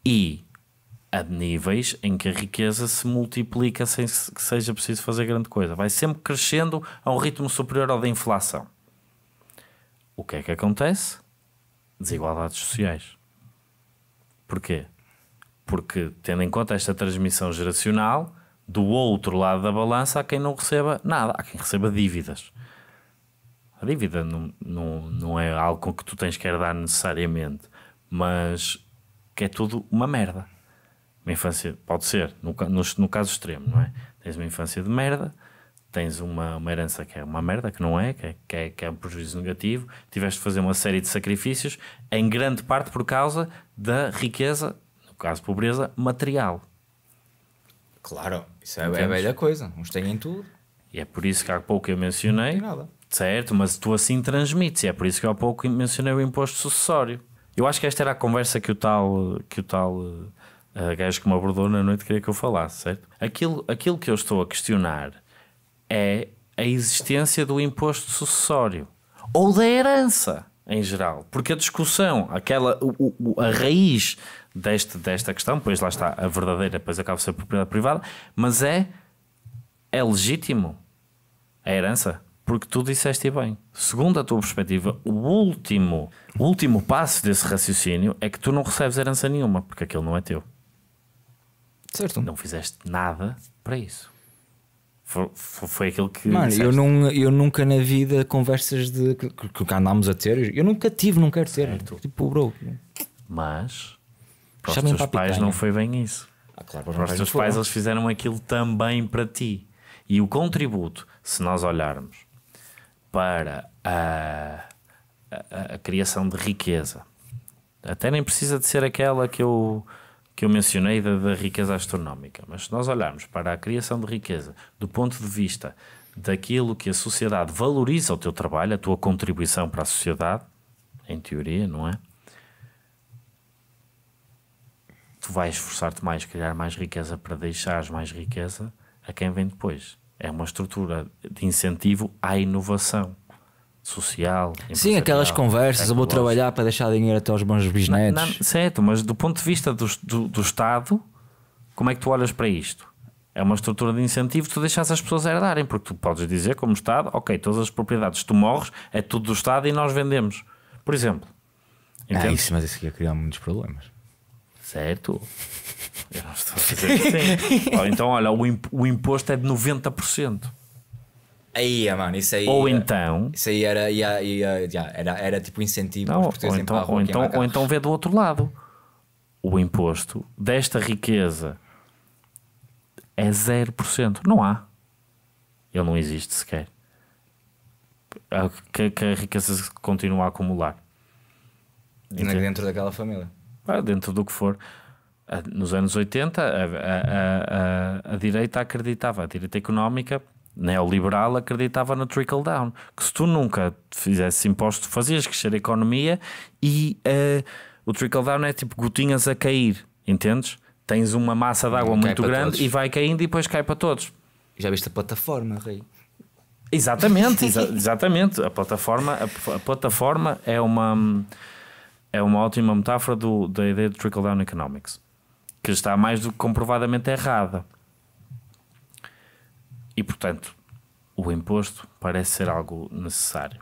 E a níveis em que a riqueza se multiplica sem que seja preciso fazer grande coisa. Vai sempre crescendo a um ritmo superior ao da inflação. O que é que acontece? desigualdades sociais. Porquê? Porque, tendo em conta esta transmissão geracional, do outro lado da balança há quem não receba nada, há quem receba dívidas. A dívida não, não, não é algo com que tu tens que herdar necessariamente, mas que é tudo uma merda. Uma infância, pode ser, no, no, no caso extremo, não é? Tens uma infância de merda, tens uma, uma herança que é uma merda, que não é que, é, que é, que é um prejuízo negativo, tiveste de fazer uma série de sacrifícios, em grande parte por causa da riqueza, no caso pobreza, material. Claro, isso é, é a velha coisa, uns têm tudo. E é por isso que há pouco eu mencionei, certo, mas tu assim transmites, e é por isso que há pouco mencionei o imposto sucessório. Eu acho que esta era a conversa que o tal, que o tal uh, gajo que me abordou na noite queria que eu falasse, certo? Aquilo, aquilo que eu estou a questionar é a existência do imposto sucessório ou da herança em geral, porque a discussão, aquela o, o, a raiz deste, desta questão, pois lá está a verdadeira, pois acaba de ser propriedade privada, mas é é legítimo a herança, porque tu disseste bem. Segundo a tua perspectiva, o último, o último passo desse raciocínio é que tu não recebes herança nenhuma, porque aquilo não é teu. Certo. Não fizeste nada para isso. Foi, foi aquilo que. Mano, eu, não, eu nunca na vida conversas de que, que andámos a ter, eu nunca tive, não quero ter. Certo. Tipo, bro. Mas para os teus pais não foi bem isso. Ah, claro, para, para os teus foi. pais eles fizeram aquilo também para ti. E o contributo, se nós olharmos para a, a, a criação de riqueza, até nem precisa de ser aquela que eu que eu mencionei da, da riqueza astronómica, mas se nós olharmos para a criação de riqueza do ponto de vista daquilo que a sociedade valoriza o teu trabalho, a tua contribuição para a sociedade, em teoria, não é? Tu vais esforçar-te mais, criar mais riqueza para deixares mais riqueza a quem vem depois. É uma estrutura de incentivo à inovação social. Sim, aquelas conversas, eu vou trabalhar para deixar dinheiro até aos bons bisnetos. Não, não, certo, mas do ponto de vista do, do, do, Estado, como é que tu olhas para isto? É uma estrutura de incentivo tu deixas as pessoas herdarem, porque tu podes dizer, como Estado, ok, todas as propriedades tu morres, é tudo do Estado e nós vendemos. Por exemplo. Ah, isso, mas isso ia criar muitos problemas. Certo. Eu não estou a dizer que sim. então, olha, o imposto é de 90%. Aí, ah, mano, isso aí. Ou ah, então. Isso aí era, ia, ia, ia, era, era tipo incentivo não, aos ou então-, então, ou então, ou então vê do outro lado. O imposto desta riqueza é 0%. Não há. Ele não existe sequer. Que, que a riqueza se continua a acumular. É Entende? Dentro daquela família. Ah, dentro do que for ah, nos anos 80 a, a, a, a, direita acreditava, a direita económica neoliberal né? acreditava no trickle down, que se tu nunca fizesse imposto, fazias crescer a economia e uh, o trickle down é tipo gotinhas a cair, entendes? Tens uma massa de água hum, muito grande todos. e vai caindo e depois cai para todos. Já viste a plataforma, Rei? Exatamente, exa exatamente. A plataforma, a, a, plataforma é uma é uma ótima metáfora do, da ideia de trickle down economics, que está mais do que comprovadamente errada. E, portanto, o imposto parece ser algo necessário.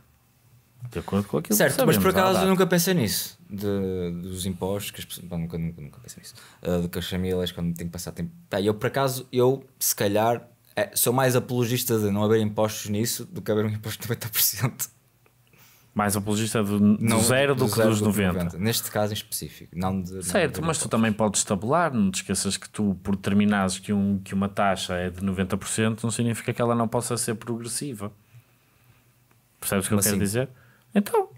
De acordo com aquilo certo, que Certo, mas por acaso eu nunca pensei nisso. De, dos impostos, que as pessoas, bom, nunca, nunca, nunca pensei nisso. Uh, ah, de que as famílias, quando tenho que passar tempo. Tá, eu, por acaso, eu, se calhar, é, sou mais apologista de não haver impostos nisso do que haver um imposto de 90%. Mais apologista do, do não, zero do, do que zero dos do 90. 90. Neste caso em específico. Não de, certo, não mas tu também podes tabular. Não te esqueças que tu, por determinares que, um, que uma taxa é de 90%, não significa que ela não possa ser progressiva. Percebes o que eu quero sim. dizer? Então,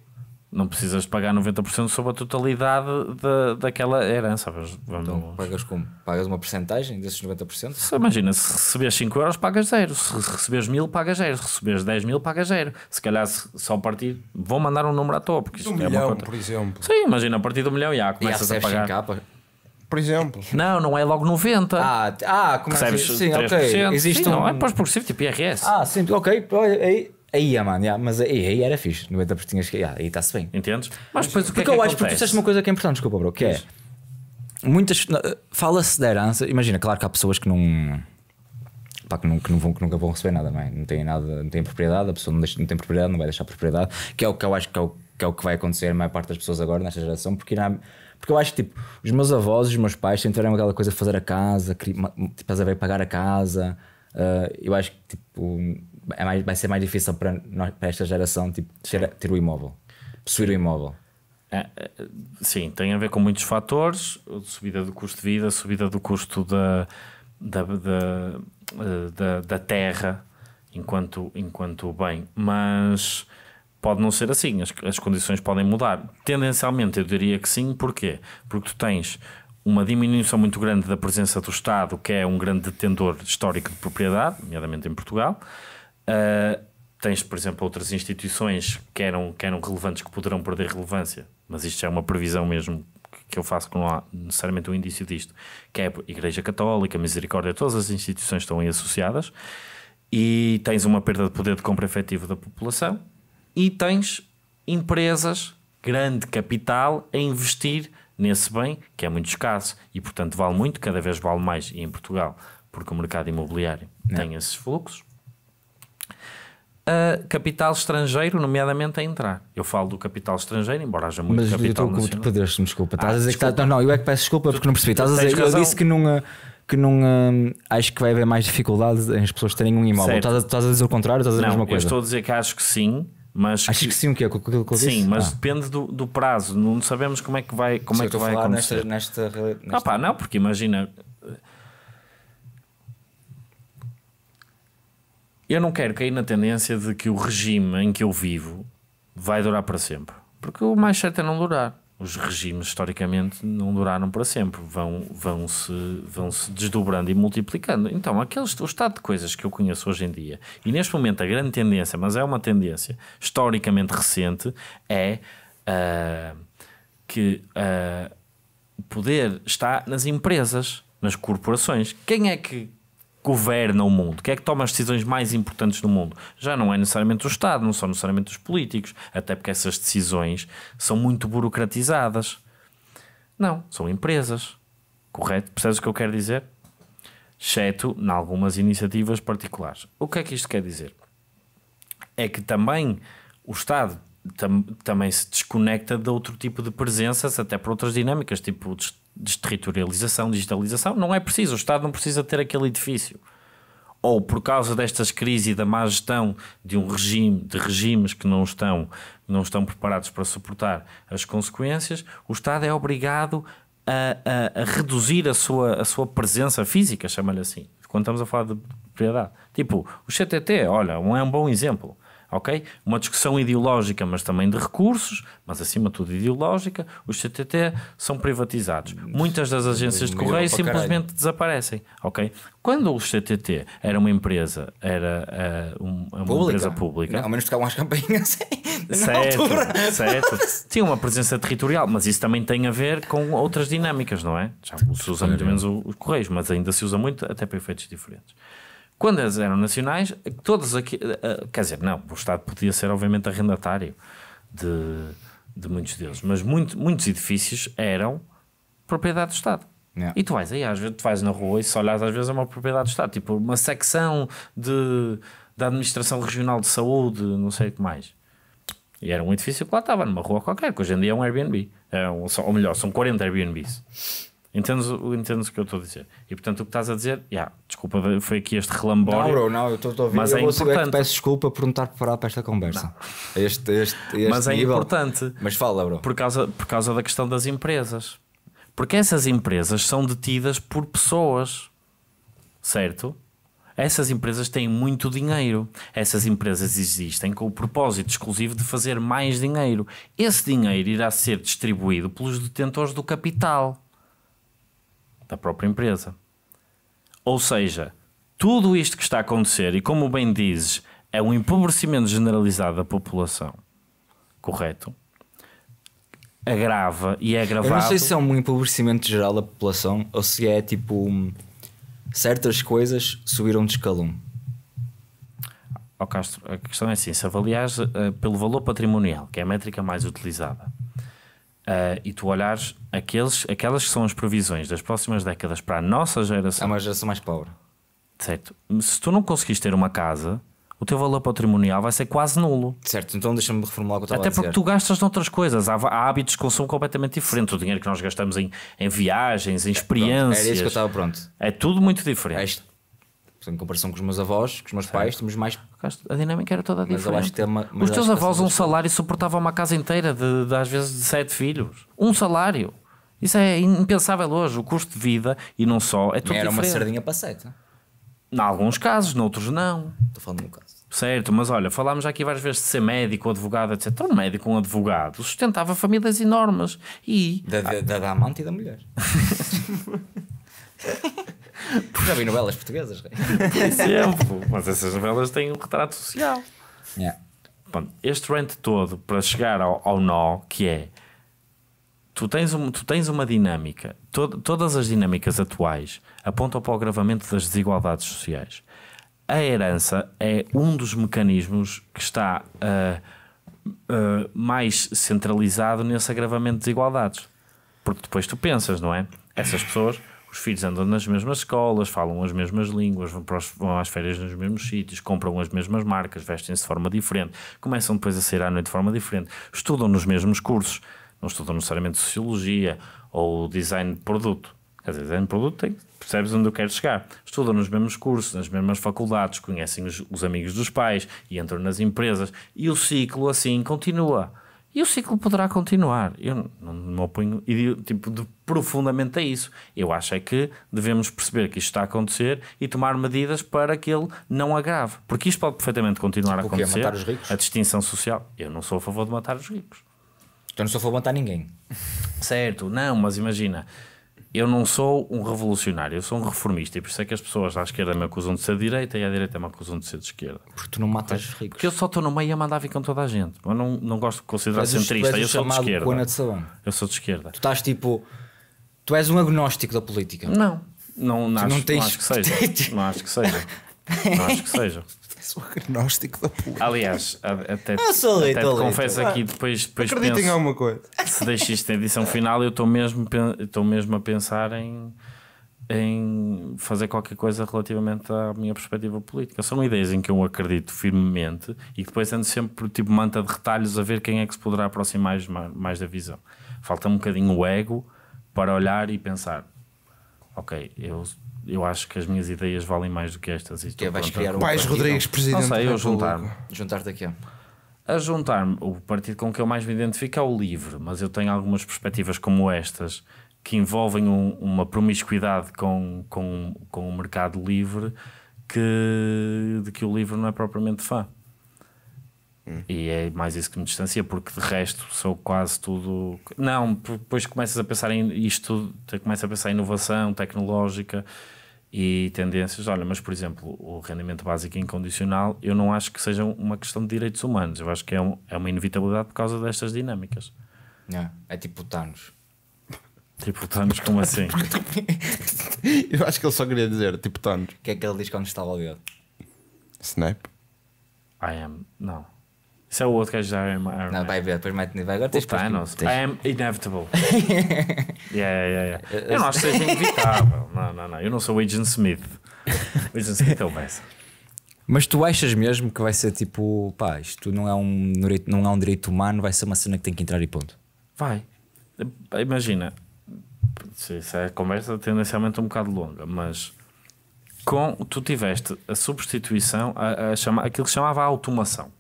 não precisas pagar 90% sobre a totalidade da, daquela herança. Vamos, então, pagas como? Pagas uma porcentagem desses 90%? imagina, se receberes 5 euros, pagas zero. Se receberes 1000, pagas zero. Se receberes 10 mil, pagas zero. Se calhar só a partir. Vou mandar um número à toa. Porque isto um é milhão, uma conta. por exemplo. Sim, imagina, a partir do milhão já começas e a pagar. Capa. Por exemplo. Não, não é logo 90. Ah, ah como Percebes? Sim, 3%, ok. Existe sim, um... não é pós-progressivo, tipo IRS. Ah, sim, ok. Aí. Aí, mano, yeah, mas aí, aí era fixe. 90% tinhas Yeah, aí está-se bem. Entendes? Mas depois o que é porque é que eu acho, porque tu disseste uma coisa que é importante, desculpa, bro, que é. Muitas. Fala-se da herança. Imagina, claro que há pessoas que não. Pá, que, não, que, não vão, que nunca vão receber nada, não é? Não tem nada, não tem propriedade, a pessoa não, deixa, não tem propriedade, não vai deixar propriedade, que é o que eu acho que é o que, é o que vai acontecer a maior parte das pessoas agora, nesta geração, porque Porque eu acho que tipo, os meus avós, os meus pais sempre tiveram aquela coisa de fazer a casa, tipo, estás a ver, pagar a casa. Uh, eu acho que tipo é mais, vai ser mais difícil para, nós, para esta geração tipo, ter, é. ter o imóvel, possuir o imóvel. É, é, sim, tem a ver com muitos fatores: subida do custo de vida, subida do custo da, da, da, da, da terra enquanto, enquanto bem, mas pode não ser assim, as, as condições podem mudar. Tendencialmente eu diria que sim, porquê? Porque tu tens uma diminuição muito grande da presença do Estado, que é um grande detentor histórico de propriedade, nomeadamente em Portugal, Uh, tens, por exemplo, outras instituições que eram, que eram relevantes que poderão perder relevância, mas isto é uma previsão mesmo que eu faço que não há necessariamente um indício disto, que é a Igreja Católica, a Misericórdia, todas as instituições estão aí associadas, e tens uma perda de poder de compra efetivo da população, e tens empresas, grande capital, a investir nesse bem, que é muito escasso, e portanto vale muito, cada vez vale mais, e em Portugal, porque o mercado imobiliário não. É. tem esses fluxos a capital estrangeiro, nomeadamente, a entrar. Eu falo do capital estrangeiro, embora haja muito Mas capital Mas eu estou com o desculpa. Estás ah, a dizer tá- desculpa. que não, não, eu é que peço desculpa porque não percebi. Estás a dizer, que eu disse que não... Eh, que não hum, acho que vai haver mais dificuldades em as pessoas terem um imóvel. Estás a, estás a, dizer o contrário? Estás a dizer não, a mesma coisa? Eu estou a dizer que acho que sim, mas acho que, que sim o que é? Que, eu que sim, mas ah. depende do, do, prazo. Não sabemos como é que vai, como é que vai acontecer. Nesta, nesta, nesta... Ah, pá, não, porque imagina Eu não quero cair na tendência de que o regime em que eu vivo vai durar para sempre. Porque o mais certo é não durar. Os regimes, historicamente, não duraram para sempre. Vão, vão, -se, vão se desdobrando e multiplicando. Então, aqueles, o estado de coisas que eu conheço hoje em dia, e neste momento a grande tendência, mas é uma tendência historicamente recente, é uh, que o uh, ah, poder está nas empresas, nas corporações. Quem é que governa o mundo, quem é que toma as decisões mais importantes no mundo? Já não é necessariamente o Estado, não são necessariamente os políticos, até porque essas decisões são muito burocratizadas. Não, são empresas. Correto? Percebes o que eu quero dizer? Exceto em algumas iniciativas particulares. O que é que isto quer dizer? É que também o Estado tam também se desconecta de outro tipo de presenças, até por outras dinâmicas, tipo desterritorialização, digitalização, não é preciso, o Estado não precisa ter aquele edifício. Ou por causa destas crises e da má gestão de um regime, de regimes que não estão, não estão preparados para suportar as consequências, o Estado é obrigado a, a, a reduzir a sua, a sua presença física, chama-lhe assim, quando estamos a falar de propriedade. Tipo, o CTT, olha, é um bom exemplo ok? Uma discussão ideológica, mas também de recursos, mas acima de tudo ideológica, os CTT são privatizados. Muitas das agências de correio simplesmente desaparecem, ok? Quando o CTT era uma empresa, era uh, um, uma pública. empresa pública... Não, ao menos tocavam as campainhas. certo, certo. Tinha uma presença territorial, mas isso também tem a ver com outras dinâmicas, não é? Já se usa muito menos os correios, mas ainda se usa muito até para efeitos diferentes. Quando elas eram nacionais, todas aqui. Eh, eh, quer dizer, não, o Estado podia ser, obviamente, arrendatário de, de muitos deles, mas muito, muitos edifícios eram propriedade do Estado. Yeah. E tu vais aí, às vezes, tu vais na rua e se olhas, às vezes é uma propriedade do Estado, tipo uma secção de, da Administração Regional de Saúde, não sei o que mais. E era um edifício que lá estava, numa rua qualquer, que hoje em dia é um Airbnb. É um, ou melhor, são 40 Airbnbs. Entendes, entendes o que eu estou a dizer? E portanto, o que estás a dizer, yeah, desculpa, foi aqui este relambório. Não, bro, não, eu estou a ouvir. Mas eu é, é importante. peço desculpa por não estar preparado para esta conversa. Este, este, este, mas é nível. é importante. Mas fala, bro. Por causa, por causa da questão das empresas. Porque essas empresas são detidas por pessoas, certo? Essas empresas têm muito dinheiro. Essas empresas existem com o propósito exclusivo de fazer mais dinheiro. Esse dinheiro irá ser distribuído pelos detentores do capital da própria empresa. Ou seja, tudo isto que está a acontecer, e como bem dizes, é um empobrecimento generalizado da população, correto? Agrava e é agravado. Eu não sei se é um empobrecimento geral da população ou se é tipo. certas coisas subiram de escalão. Oh Castro, a questão é assim: se avaliares uh, pelo valor patrimonial, que é a métrica mais utilizada, Uh, e tu olhares aqueles, aquelas que são as previsões das próximas décadas para a nossa geração. É uma geração mais pobre. Certo. Se tu não conseguiste ter uma casa, o teu valor patrimonial vai ser quase nulo. Certo, então deixa-me reformular o que eu estava Até a dizer. Até porque tu gastas noutras coisas, há, há, hábitos de consumo completamente diferentes. O dinheiro que nós gastamos em, em viagens, em experiências. é era isso que eu estava pronto. É tudo muito diferente. É em comparação com os meus avós, com os meus pais, temos mais. A dinâmica era toda mas diferente. Eu acho que os teus avós, um salário, suportava uma casa inteira, de, de, às vezes de sete filhos. Um salário. Isso é impensável hoje. O custo de vida, e não só, é tudo Era diferente. uma sardinha para sete. É? Em alguns casos, noutros não. Estou falando de um caso. Certo, mas olha, falámos aqui várias vezes de ser médico, advogado, etc. Então, um médico, um advogado, sustentava famílias enormes. E. Da, da, da amante e da mulher. Já vi novelas portuguesas. Por exemplo, mas essas novelas têm um retrato social. Yeah. É. Bom, este rant todo para chegar ao, ao nó que é tu tens, um, tu tens uma dinâmica, to, todas as dinâmicas atuais apontam para o agravamento das desigualdades sociais. A herança é um dos mecanismos que está uh, uh, mais centralizado nesse agravamento de desigualdades. Porque depois tu pensas, não é? Essas pessoas os filhos andam nas mesmas escolas, falam as mesmas línguas, vão, para os, vão às férias nos mesmos sítios, compram as mesmas marcas, vestem-se de forma diferente, começam depois a sair à noite de forma diferente, estudam nos mesmos cursos, não estudam necessariamente sociologia ou design de produto. Quer dizer, design de produto tem, percebes onde eu quero chegar. Estudam nos mesmos cursos, nas mesmas faculdades, conhecem os, os amigos dos pais e entram nas empresas e o ciclo assim continua e o ciclo poderá continuar. Eu não me oponho tipo, de, profundamente a isso. Eu acho é que devemos perceber que isto está a acontecer e tomar medidas para que ele não agrave. Porque isto pode perfeitamente continuar tipo, a é acontecer. matar os ricos? A distinção social. Eu não sou a favor de matar os ricos. Então não sou a favor de matar ninguém. Certo, não, mas imagina eu não sou um revolucionário, eu sou um reformista. E por isso é que as pessoas à esquerda me acusam de ser de direita e à direita me acusam de ser de esquerda. Porque tu não matas os ricos. Porque eu só estou no meio a mandar vir com toda a gente. Eu não, não gosto de considerar centrista. Eu sou de esquerda. De Eu sou de esquerda. Tu estás tipo. Tu és um agnóstico da política. Não. Não, não, acho, não, tens... não acho que seja. não acho que seja. Não acho que seja sou agnóstico da porra. Aliás, até, ah, sou até te confesso aqui, depois, depois Acredito em alguma coisa. Se deixo isto na edição final, eu estou mesmo, estou mesmo a pensar em, em fazer qualquer coisa relativamente à minha perspectiva política. São ideias em que eu acredito firmemente e depois ando sempre por tipo manta de retalhos a ver quem é que se poderá aproximar mais, mais da visão. Falta um bocadinho o ego para olhar e pensar ok, eu eu acho que as minhas ideias valem mais do que estas. E que é, vais criar um Pais partido. Rodrigues, presidente. Não sei, eu juntar-me. Juntar-te aqui. A juntar-me, o partido com que eu mais me identifico é o LIVRE, mas eu tenho algumas perspectivas como estas que envolvem um, uma promiscuidade com, com, com o mercado livre que, de que o livre não é propriamente fã. Hum. E é mais isso que me distancia, porque de resto sou quase tudo. Não, depois começas a pensar em isto, começas a pensar em inovação tecnológica e tendências. Olha, mas por exemplo, o rendimento básico incondicional, eu não acho que seja uma questão de direitos humanos, eu acho que é, um, é uma inevitabilidade por causa destas dinâmicas. É, é tipo Thanos. Tipo Thanos, como assim? eu acho que ele só queria dizer tipo Thanos. O que é que ele diz quando está ao dedo? Snap? I am. Não. Isso é o outro gajo da Iron Man. Não, vai ver, depois mete nível. Agora tens Thanos. É tens... I am inevitable. yeah, yeah, yeah. Eu não acho que seja inevitável. Não, não, não. Eu não sou o Agent Smith. O Agent Smith é o best. Mas tu achas mesmo que vai ser tipo, pá, isto não é um direito, não é um direito humano, vai ser uma cena que tem que entrar e ponto? Vai. Eh, imagina. Isso é a conversa tendencialmente um bocado longa, mas com tu tiveste a substituição, a, a chama, aquilo que chamava a automação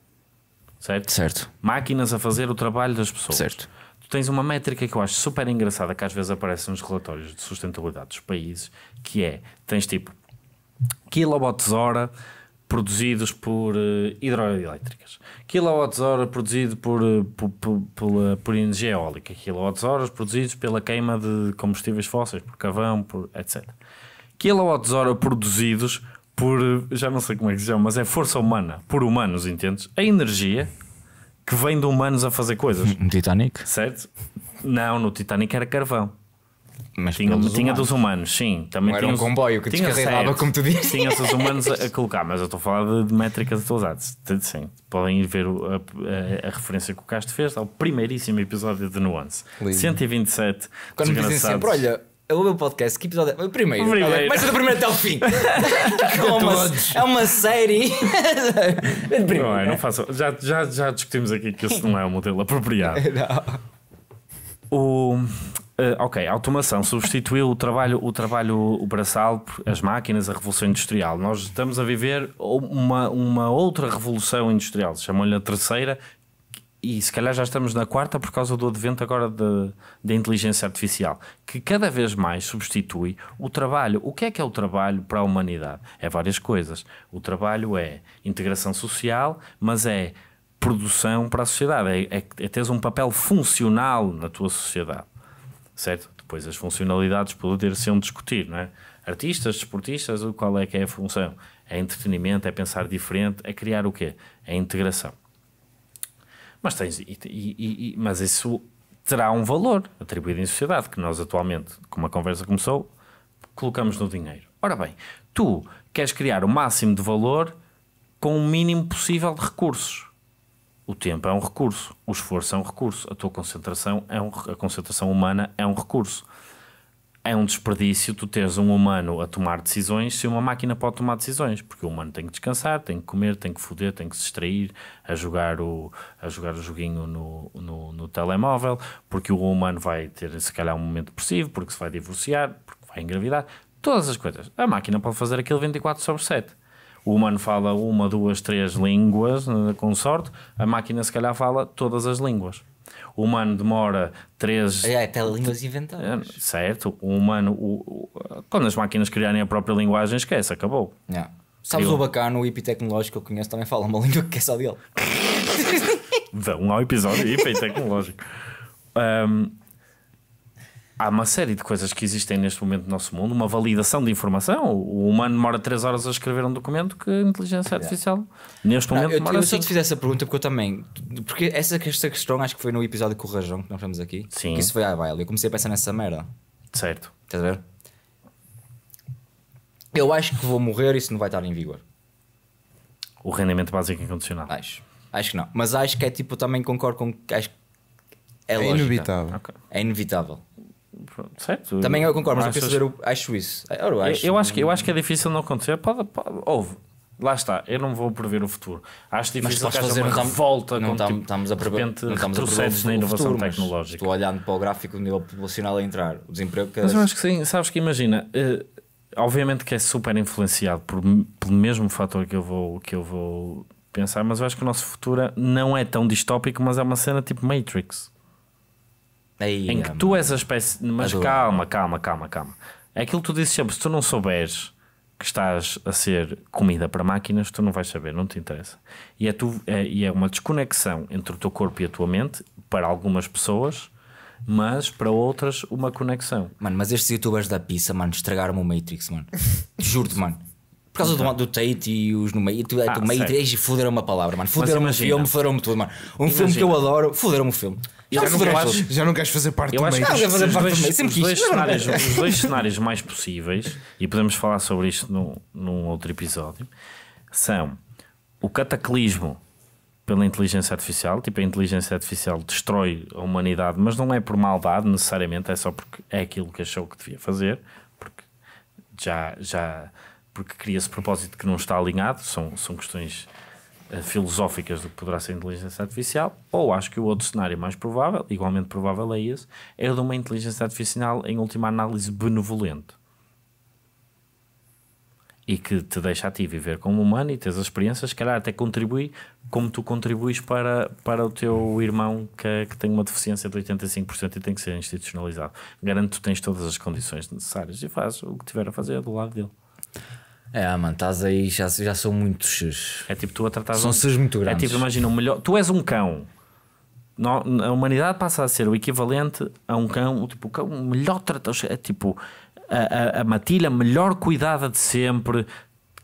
certo? Certo. Máquinas a fazer o trabalho das pessoas. Certo. Tu tens uma métrica que eu acho super engraçada que às vezes aparece nos relatórios de sustentabilidade dos países, que é, tens tipo quilowatts hora produzidos por uh, hidroelétricas, quilowatts hora produzido por, uh, por, por, por, por, energia eólica, quilowatts horas produzidos pela queima de combustíveis fósseis, por carvão, por etc. Quilowatts hora produzidos por já não sei como é que se chama, mas é força humana, por humanos, entendes? A energia que vem de humanos a fazer coisas. No Titanic? Certo? Não, no Titanic era carvão. Mas tinha, tinha dos humanos, sim. Também não tinha era um os, comboio que tinha descarregava, certo, como tu disse. Tinha-se os humanos a, a, colocar, mas eu estou a falar de, de métricas atualizadas. Sim, podem ir ver a, a, a, referência que o Castro fez ao primeiríssimo episódio de Nuance. Lindo. 127. Quando dizem sempre, olha, o meu podcast, que episódio é? O primeiro. Mas primeiro. do primeiro até o fim. é, uma, é uma série. não é, não faço. Já, já, já discutimos aqui que isso não é o um modelo apropriado. não. O. Uh, ok, a automação substituiu o trabalho, o trabalho o braçal, as máquinas, a revolução industrial. Nós estamos a viver uma, uma outra revolução industrial, chamam-lhe a terceira, e se calhar já estamos na quarta por causa do advento agora da inteligência artificial, que cada vez mais substitui o trabalho. O que é que é o trabalho para a humanidade? É várias coisas. O trabalho é integração social, mas é produção para a sociedade, é, é, é teres um papel funcional na tua sociedade, certo? Depois as funcionalidades poder ser um discutir, não é? Artistas, desportistas, qual é que é a função? É entretenimento, é pensar diferente, é criar o quê? É integração. Mas tens, e, e, e, mas isso terá um valor atribuído em sociedade, que nós atualmente, como a conversa começou, colocamos no dinheiro. Ora bem, tu queres criar o máximo de valor com o mínimo possível de recursos. O tempo é um recurso, o esforço é um recurso, a tua concentração é um, a concentração humana é um recurso é um desperdício tu teres um humano a tomar decisões se uma máquina pode tomar decisões, porque o humano tem que descansar, tem que comer, tem que foder, tem que se distrair a jogar o, a jogar o joguinho no, no, no telemóvel, porque o humano vai ter se calhar um momento depressivo, porque se vai divorciar, porque vai engravidar, todas as coisas. A máquina pode fazer aquilo 24 sobre 7. O humano fala uma, duas, três línguas, eh, com sorte, a máquina se calhar fala todas as línguas o humano demora 3. É, até línguas inventadas. É, certo, o humano. O, o, quando as máquinas criarem a própria linguagem, esquece, acabou. Yeah. É. Sabes o bacana, o hippie que eu conheço também fala uma língua que é só dele. Dá um ao episódio hipotecnológico. Um, há uma série de coisas que existem neste momento no nosso mundo, uma validação de informação. O humano demora 3 horas a escrever um documento que a inteligência artificial neste não, momento eu, demora. Eu só te fiz essa pergunta porque eu também. Porque essa, questão acho que foi no episódio com o Rajão que nós estamos aqui. Sim. Que isso foi à baila. Eu comecei a pensar nessa merda. Certo. Estás a ver? Eu acho que vou morrer e isso não vai estar em vigor. O rendimento básico incondicional. Acho. Acho que não. Mas acho que é tipo, também concordo com. Acho é, é inevitável. Okay. É inevitável certo. Também eu concordo, mas Achas... eu quero saber, o... acho isso. Ah, eu acho, eu, eu, acho que, eu acho que é difícil não acontecer. Pode, pode, houve. Lá está, eu não vou prever o futuro. Acho difícil mas fazer uma volta revolta não com tam, tipo, estamos a prever, de repente retrocessos na inovação futuro, tecnológica. Estou olhando para o gráfico do nível populacional a entrar. O desemprego que é Mas eu acho que sim, sabes que imagina, uh, obviamente que é super influenciado por, pelo mesmo fator que eu vou que eu vou pensar, mas eu acho que o nosso futuro é, não é tão distópico, mas é uma cena tipo Matrix. Aí, em que tu és a espécie. Mas calma, calma, calma, calma. É aquilo que tu dizes sempre: se tu não souberes que estás a ser comida para máquinas, tu não vais saber, não te interessa. E é, tu, é, e é uma desconexão entre o teu corpo e a tua mente, para algumas pessoas, mas para outras, uma conexão. Mano, mas estes youtubers da pizza, mano, estragaram-me o Matrix, mano. Juro-te, mano. Por causa do, então. do Tate e os no Matrix. E é, ah, tu Matrix, fuderam uma palavra, mano. Fuderam-me o filme, fuderam-me tudo, mano. Um imagina. filme que eu adoro, foderam me o filme já, não queres, já não queres fazer parte eu acho do meio. Que os, fazer os, dois, Os, dois cenários, mais possíveis, e podemos falar sobre isto num, num outro episódio, são o cataclismo pela inteligência artificial, tipo a inteligência artificial destrói a humanidade, mas não é por maldade necessariamente, é só porque é aquilo que achou que devia fazer, porque já, já porque cria-se propósito que não está alinhado, são, são questões eh, filosóficas do que poderá ser a inteligência artificial, ou acho que o outro cenário mais provável, igualmente provável é esse, é de uma inteligência artificial em última análise benevolente. E que te deixa a ti viver como humano e tens as experiências, se calhar até contribui como tu contribuis para, para o teu irmão que, que tem uma deficiência de 85% e tem que ser institucionalizado. Garanto que tens todas as condições necessárias e faz o que tiver a fazer do lado dele. É, mano, estás aí, já, já são muitos É tipo, tu a tratar São um... muito grandes. É tipo, imagina, o melhor. Tu és um cão. A humanidade passa a ser o equivalente a um cão, tipo, o cão melhor tratado. É tipo, a, a, a matilha melhor cuidada de sempre.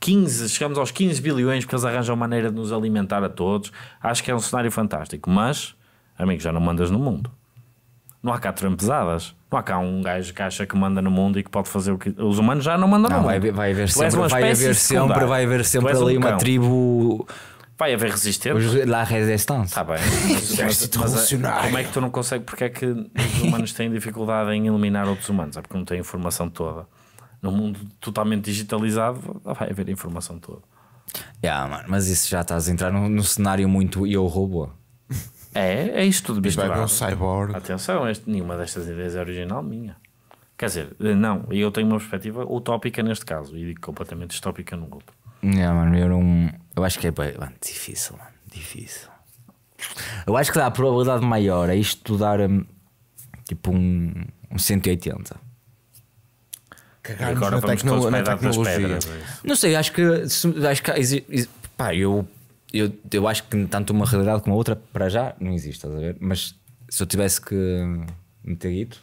15, chegamos aos 15 bilhões porque eles arranjam maneira de nos alimentar a todos. Acho que é um cenário fantástico, mas, amigo, já não mandas no mundo não há cá trampesadas. Não há cá um gajo que acha que manda no mundo e que pode fazer o que. Os humanos já não mandam não, no vai, mundo. Vai haver sempre, vai haver sempre, vai haver sempre ali um uma tribo. Vai haver resistência. La resistência. Está bem. Exército eh, revolucionário. Como é que tu não consegues? Porque é que os humanos têm dificuldade em eliminar outros humanos? É porque não têm informação toda. Num mundo totalmente digitalizado, vai haver informação toda. Yeah, mano, mas isso já estás a entrar num, cenário muito eu robô. É, é isto tudo misturado. Vai ver um cyborg. Atenção, este, nenhuma destas ideias é original minha. Quer dizer, eh, não, e eu tenho uma perspectiva utópica neste caso e completamente distópica no grupo. Não, mano, eu não. Eu acho que é bem, mano, difícil, mano, difícil. Eu acho que dá a probabilidade maior a isto dar hum, tipo um, um 180. Cagarmos Agora na, tecno, na tecnologia. Pedras, é não sei, acho que, acho que pá, eu eu, eu acho que tanto uma realidade como a outra, para já, não existe, estás a ver? Mas se eu tivesse que meter ido,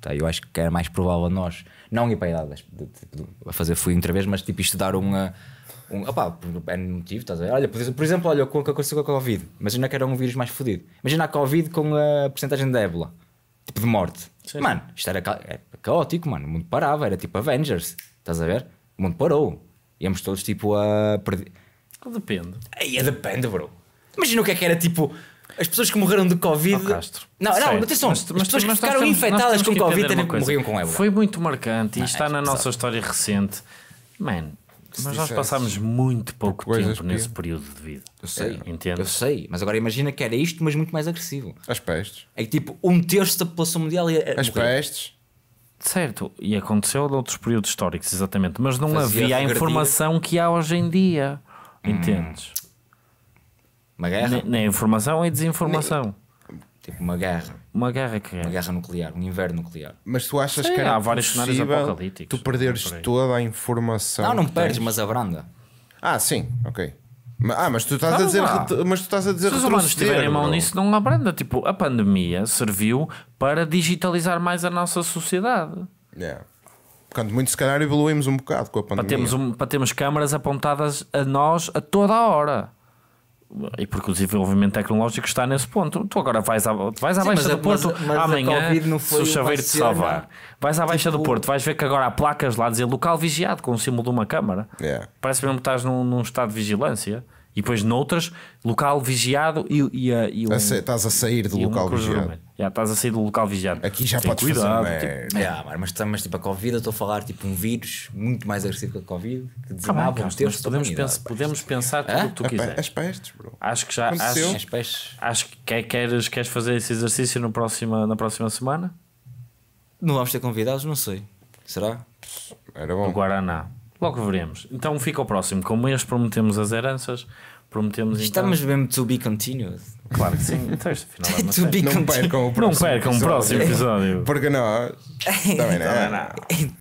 tá, eu acho que era mais provável nós, não ir para a idade, a fazer fui outra vez, mas tipo estudar uma. Um, opa, é motivo, estás a ver? Olha, por, exemplo, olha com o que aconteceu com a Covid. Imagina que era um vírus mais fodido. Imagina a Covid com a porcentagem de ébola, tipo de morte. Sim. Mano, isto era, ca é caótico, mano. O mundo parava, era tipo Avengers, estás a ver? O mundo parou. Íamos todos tipo a perder Depende. Aí é depende, bro. Imagina o que é que era tipo. As pessoas que morreram de Covid. Oh, Castro. Não, não, certo. atenção. Mas, as pessoas mas, que ficaram infectadas com Covid também morriam com ébola. Foi muito marcante e está é na nossa sabe. história recente. Mano, mas nós passámos muito pouco tempo espia. nesse período de vida. Eu sei. É, eh, entendo. Eu sei, mas agora imagina que era isto, mas muito mais agressivo. As pestes. É que tipo, um terço da população mundial ia. Eh, as morrer. pestes. Certo, e aconteceu de outros períodos históricos, exatamente. Mas não Fazia havia a informação que há hoje em dia. Entendes? Uma guerra? Nem informação e desinformação. Tipo, uma guerra. Uma guerra é que é? Uma guerra nuclear, um inverno nuclear. Mas tu achas que era há vários cenários apocalípticos. Tu perderes toda a informação. Não, não perdes, mas abranda. Ah, sim, ok. Ah, mas tu estás a dizer, mas tu estás a dizer Se os humanos tiverem mão nisso, não abranda Tipo, a pandemia serviu para digitalizar mais a nossa sociedade. Yeah. Portanto, muito se calhar evoluímos um bocado com a pandemia. Para termos, um, para termos câmaras apontadas a nós a toda a hora. E porque o desenvolvimento tecnológico está nesse ponto. Tu agora vais à, vais à Sim, Baixa do a, Porto mas, mas amanhã, se o chaveiro te salvar. Vais à tipo... Baixa do tipo- Porto, vais ver que agora há placas lá a dizer local vigiado com o símbolo de uma câmara. Yeah. É. Parece mesmo que estás num, num estado de vigilância. E depois noutras, local vigiado e, e, eh, e um, a sa Estás a sair do local vigiado. Já, estás a sair do local vigiado. Aqui já Tem podes cuidado, fazer tipo, é. Ah, mas, mas tipo a Covid, eu estou a falar tipo um vírus muito mais agressivo que a Covid, que dizimava ah, ter podemos, pens podemos pensar tudo o que tu quiseres. As pestes, bro. Acho que já. Aconteceu. Acho, as acho que queres, queres fazer esse exercício no próxima, na próxima semana? Não vamos ter convidados? Não sei. Será? Era bom. O Guaraná. Logo veremos. Então fica o próximo. Como este prometemos as heranças, Prometemos Estamos então... mesmo to be continued. Claro que sim. Então, este final é não percam o próximo. Não percam o próximo episódio. Porque nós. Também não. Também não.